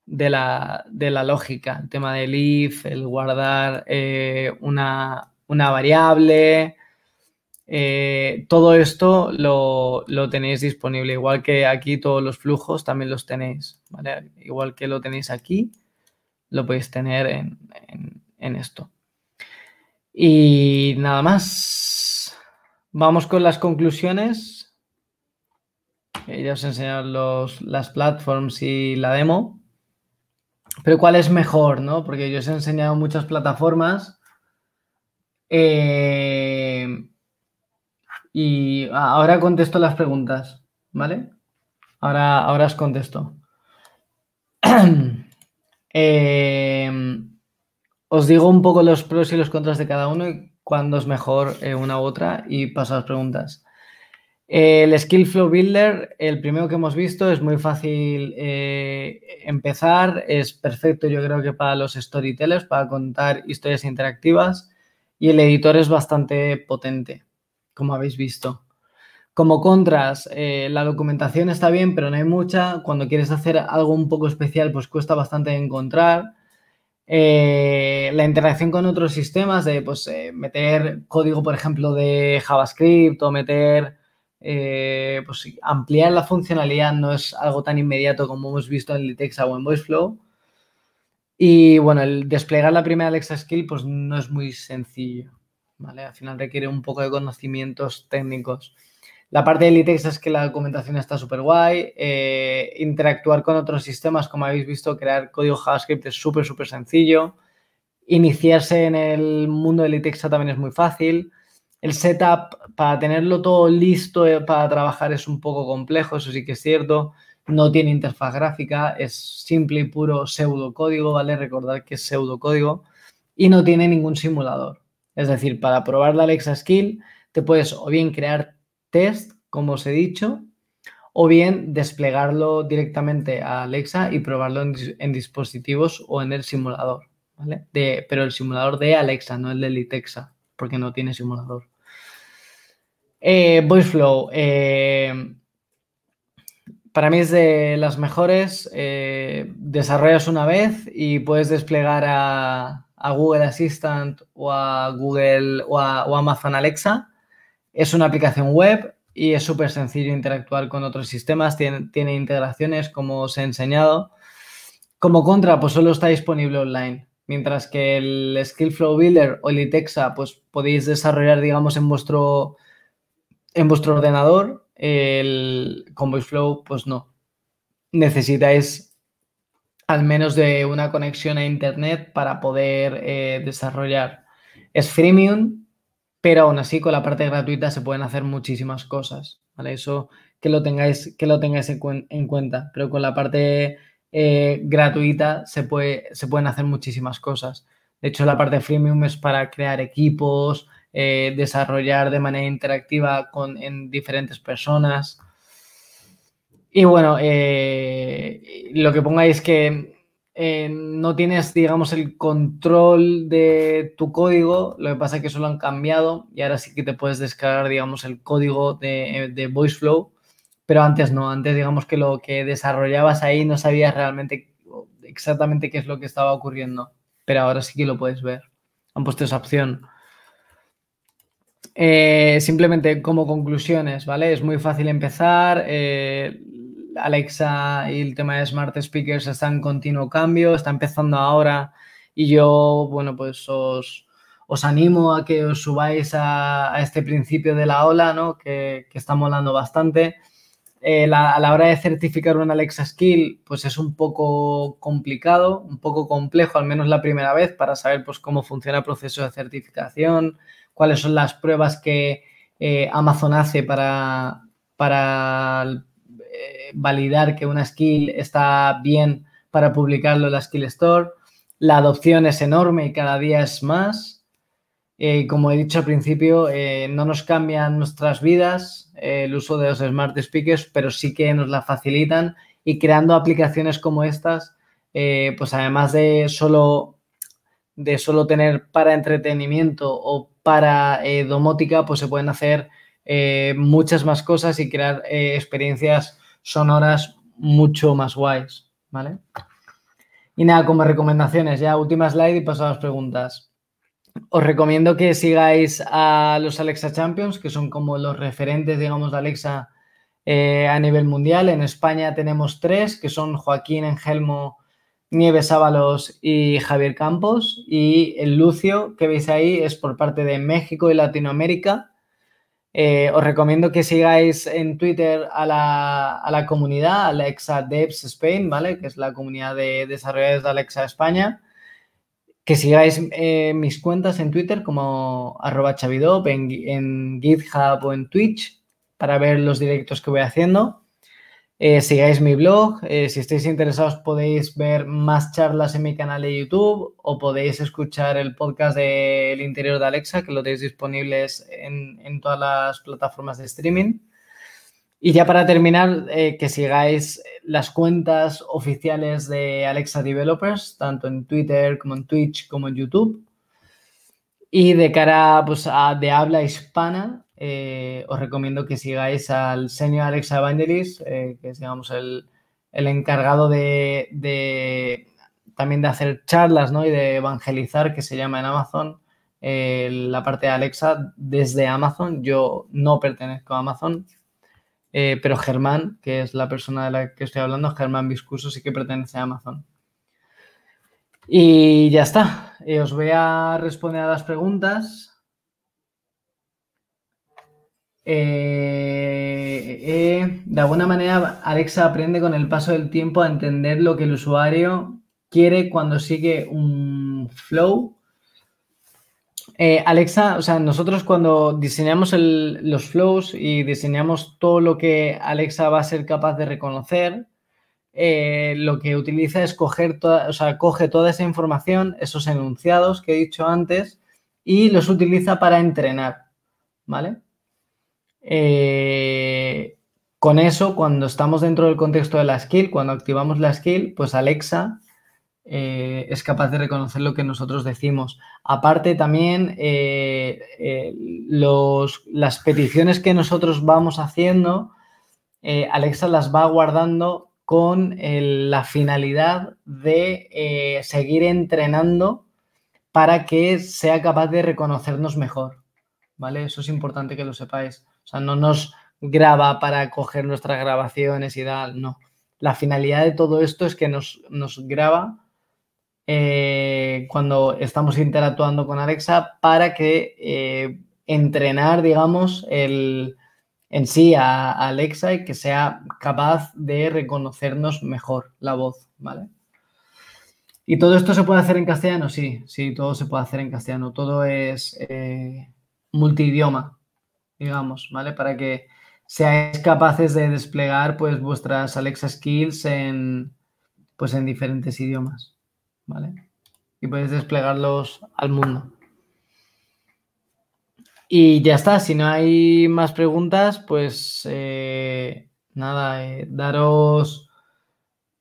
de la, lógica, el tema del if, el guardar eh, una, variable. Eh, todo esto lo, tenéis disponible, igual que aquí todos los flujos también los tenéis, Igual que lo tenéis aquí, lo podéis tener en, esto. Y nada más. Vamos con las conclusiones. Eh, ya os he enseñado las platforms y la demo. Pero ¿cuál es mejor, no? Porque yo os he enseñado muchas plataformas. Eh, y ahora contesto las preguntas, ¿vale? Ahora, ahora os contesto. Eh, os digo un poco los pros y los contras de cada uno y cuándo es mejor eh, una u otra y paso a las preguntas. El Skill Flow Builder, el primero que hemos visto, es muy fácil eh, empezar, es perfecto yo creo que para los storytellers, para contar historias interactivas y el editor es bastante potente, como habéis visto. Como contras, eh, la documentación está bien, pero no hay mucha. Cuando quieres hacer algo un poco especial, pues cuesta bastante encontrar. Eh, la interacción con otros sistemas, de pues, meter código, por ejemplo, de JavaScript o meter eh, pues ampliar la funcionalidad no es algo tan inmediato como hemos visto en Litexa o en VoiceFlow. Y bueno, el desplegar la primera Alexa Skill pues no es muy sencillo, ¿vale? Al final requiere un poco de conocimientos técnicos. La parte de Litexa es que la documentación está súper guay. Eh, interactuar con otros sistemas, como habéis visto, crear código JavaScript es súper, súper sencillo. Iniciarse en el mundo de Litexa también es muy fácil el setup para tenerlo todo listo eh, para trabajar es un poco complejo, eso sí que es cierto. No tiene interfaz gráfica, es simple y puro pseudocódigo, ¿vale? Recordad que es pseudocódigo y no tiene ningún simulador. Es decir, para probar la Alexa Skill te puedes o bien crear test, como os he dicho, o bien desplegarlo directamente a Alexa y probarlo en, dispositivos o en el simulador, ¿vale? pero el simulador de Alexa, no el de Litexa, porque no tiene simulador. Voiceflow. Eh, eh, para mí es de las mejores. Eh, desarrollas una vez y puedes desplegar a, Google Assistant o a Google o a, Amazon Alexa. Es una aplicación web y es súper sencillo interactuar con otros sistemas. Tiene, integraciones, como os he enseñado. Como contra, pues solo está disponible online. Mientras que el Skillflow Builder o el pues podéis desarrollar, digamos, en vuestro en vuestro ordenador, el Voiceflow, pues no. Necesitáis al menos de una conexión a internet para poder eh, desarrollar. Es freemium, pero aún así con la parte gratuita se pueden hacer muchísimas cosas. ¿vale? Eso que lo tengáis, que lo tengáis en, cuenta. Pero con la parte eh, gratuita se, puede, se pueden hacer muchísimas cosas. De hecho, la parte freemium es para crear equipos, eh, desarrollar de manera interactiva con, en diferentes personas. Y bueno, eh, lo que pongáis es que eh, no tienes, digamos, el control de tu código, lo que pasa es que eso lo han cambiado y ahora sí que te puedes descargar, digamos, el código de, de VoiceFlow, pero antes no, antes digamos que lo que desarrollabas ahí no sabías realmente exactamente qué es lo que estaba ocurriendo, pero ahora sí que lo puedes ver. Han puesto esa opción. Eh, simplemente como conclusiones, ¿vale? Es muy fácil empezar. Eh, Alexa y el tema de Smart Speakers está en continuo cambio, está empezando ahora y yo, bueno, pues os, animo a que os subáis a, este principio de la ola, ¿no? Que, está molando bastante. Eh, a la hora de certificar un Alexa Skill, pues es un poco complicado, un poco complejo, al menos la primera vez, para saber pues, cómo funciona el proceso de certificación, cuáles son las pruebas que eh, Amazon hace para, para eh, validar que una skill está bien para publicarlo en la Skill Store. La adopción es enorme y cada día es más. Eh, como he dicho al principio, no nos cambian nuestras vidas el uso de los smart speakers, pero sí que nos la facilitan y creando aplicaciones como estas, pues además de solo de solo tener para entretenimiento o para eh, domótica, pues se pueden hacer eh, muchas más cosas y crear eh, experiencias sonoras mucho más guays, ¿vale? Y nada, como recomendaciones, ya última slide y paso a las preguntas. Os recomiendo que sigáis a los Alexa Champions, que son como los referentes, digamos, de Alexa a nivel mundial. En España tenemos tres, que son Joaquín Engelmo Nieves Ábalos y Javier Campos. Y el Lucio que veis ahí es por parte de México y Latinoamérica. Eh, os recomiendo que sigáis en Twitter a la, comunidad, Alexa Devs Spain, ¿vale? Que es la comunidad de desarrolladores de Alexa España. Que sigáis eh, mis cuentas en Twitter como arroba chavidop, en, en GitHub o en Twitch para ver los directos que voy haciendo. Eh, sigáis mi blog. Eh, si estáis interesados podéis ver más charlas en mi canal de YouTube o podéis escuchar el podcast del interior de Alexa, que lo tenéis disponibles en, todas las plataformas de streaming. Y ya para terminar, eh, que sigáis las cuentas oficiales de Alexa Developers, tanto en Twitter como en Twitch como en YouTube. Y de cara pues, a de habla hispana, eh, os recomiendo que sigáis al señor Alexa Evangelis, eh, que es, digamos, el, encargado de, también de hacer charlas y de evangelizar, que se llama en Amazon, eh, la parte de Alexa desde Amazon. Yo no pertenezco a Amazon, pero Germán, que es la persona de la que estoy hablando, Germán Viscuso, sí que pertenece a Amazon. Y ya está. os voy a responder a las preguntas. Eh, eh, de alguna manera, Alexa aprende con el paso del tiempo a entender lo que el usuario quiere cuando sigue un flow. Eh, Alexa, o sea, nosotros cuando diseñamos los flows y diseñamos todo lo que Alexa va a ser capaz de reconocer, lo que utiliza es coger toda, o sea, coge toda esa información, esos enunciados que he dicho antes, y los utiliza para entrenar, ¿vale? Eh, con eso, cuando estamos dentro del contexto de la skill, cuando activamos la skill, pues Alexa eh, es capaz de reconocer lo que nosotros decimos. Aparte también, eh, las peticiones que nosotros vamos haciendo, Alexa las va guardando con la finalidad de seguir entrenando para que sea capaz de reconocernos mejor. ¿Vale? Eso es importante que lo sepáis. O sea, no nos graba para coger nuestras grabaciones y tal, no. La finalidad de todo esto es que nos, nos graba eh, cuando estamos interactuando con Alexa para que eh, entrenar, digamos, el, en sí a, Alexa y que sea capaz de reconocernos mejor la voz, ¿vale? ¿Y todo esto se puede hacer en castellano? Sí, sí, todo se puede hacer en castellano. Todo es eh, multidioma, digamos, ¿vale? Para que seáis capaces de desplegar pues vuestras Alexa Skills en, pues, en diferentes idiomas, ¿vale? Y podéis desplegarlos al mundo. Y ya está, si no hay más preguntas, pues eh, nada, eh, daros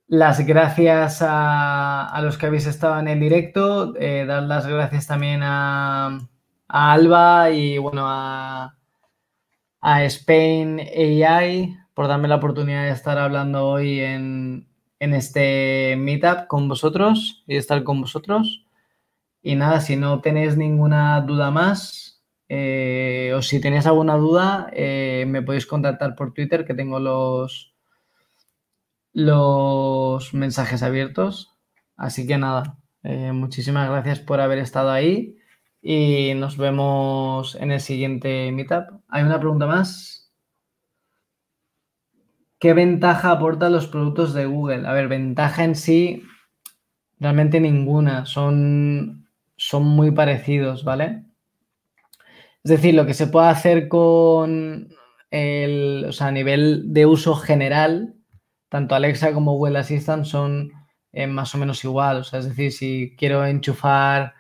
las gracias a, los que habéis estado en el directo, eh, dar las gracias también a Alba y bueno, a, a Spain AI por darme la oportunidad de estar hablando hoy en, este meetup con vosotros y estar con vosotros. Y nada, si no tenéis ninguna duda más eh, o si tenéis alguna duda, eh, me podéis contactar por Twitter que tengo los, los mensajes abiertos. Así que nada, eh, muchísimas gracias por haber estado ahí y nos vemos en el siguiente meetup. Hay una pregunta más. ¿Qué ventaja aportan los productos de Google? A ver, ventaja en sí, realmente ninguna. Son, son muy parecidos, ¿vale? Es decir, lo que se puede hacer con el, o sea, a nivel de uso general, tanto Alexa como Google Assistant son eh, más o menos igual. O sea, es decir, si quiero enchufar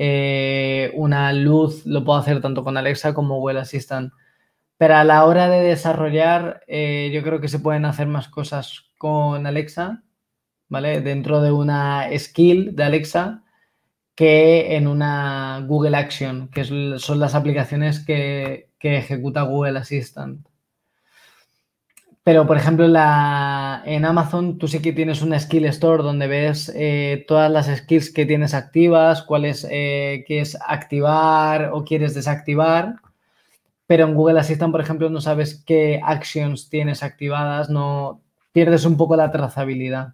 eh, una luz, lo puedo hacer tanto con Alexa como Google Assistant. Pero a la hora de desarrollar, eh, yo creo que se pueden hacer más cosas con Alexa, ¿vale? Dentro de una skill de Alexa que en una Google Action, que son las aplicaciones que, que ejecuta Google Assistant. Pero, por ejemplo, en Amazon tú sí que tienes una skill store donde ves eh, todas las skills que tienes activas, cuáles eh, quieres activar o quieres desactivar. Pero en Google Assistant, por ejemplo, no sabes qué actions tienes activadas, no pierdes un poco la trazabilidad,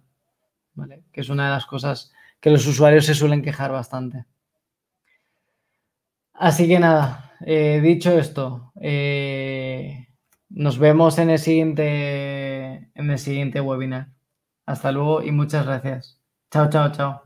Que es una de las cosas que los usuarios se suelen quejar bastante. Así que nada, eh, dicho esto, eh, nos vemos en el siguiente, en el siguiente webinar. Hasta luego y muchas gracias. Chao, chao, chao.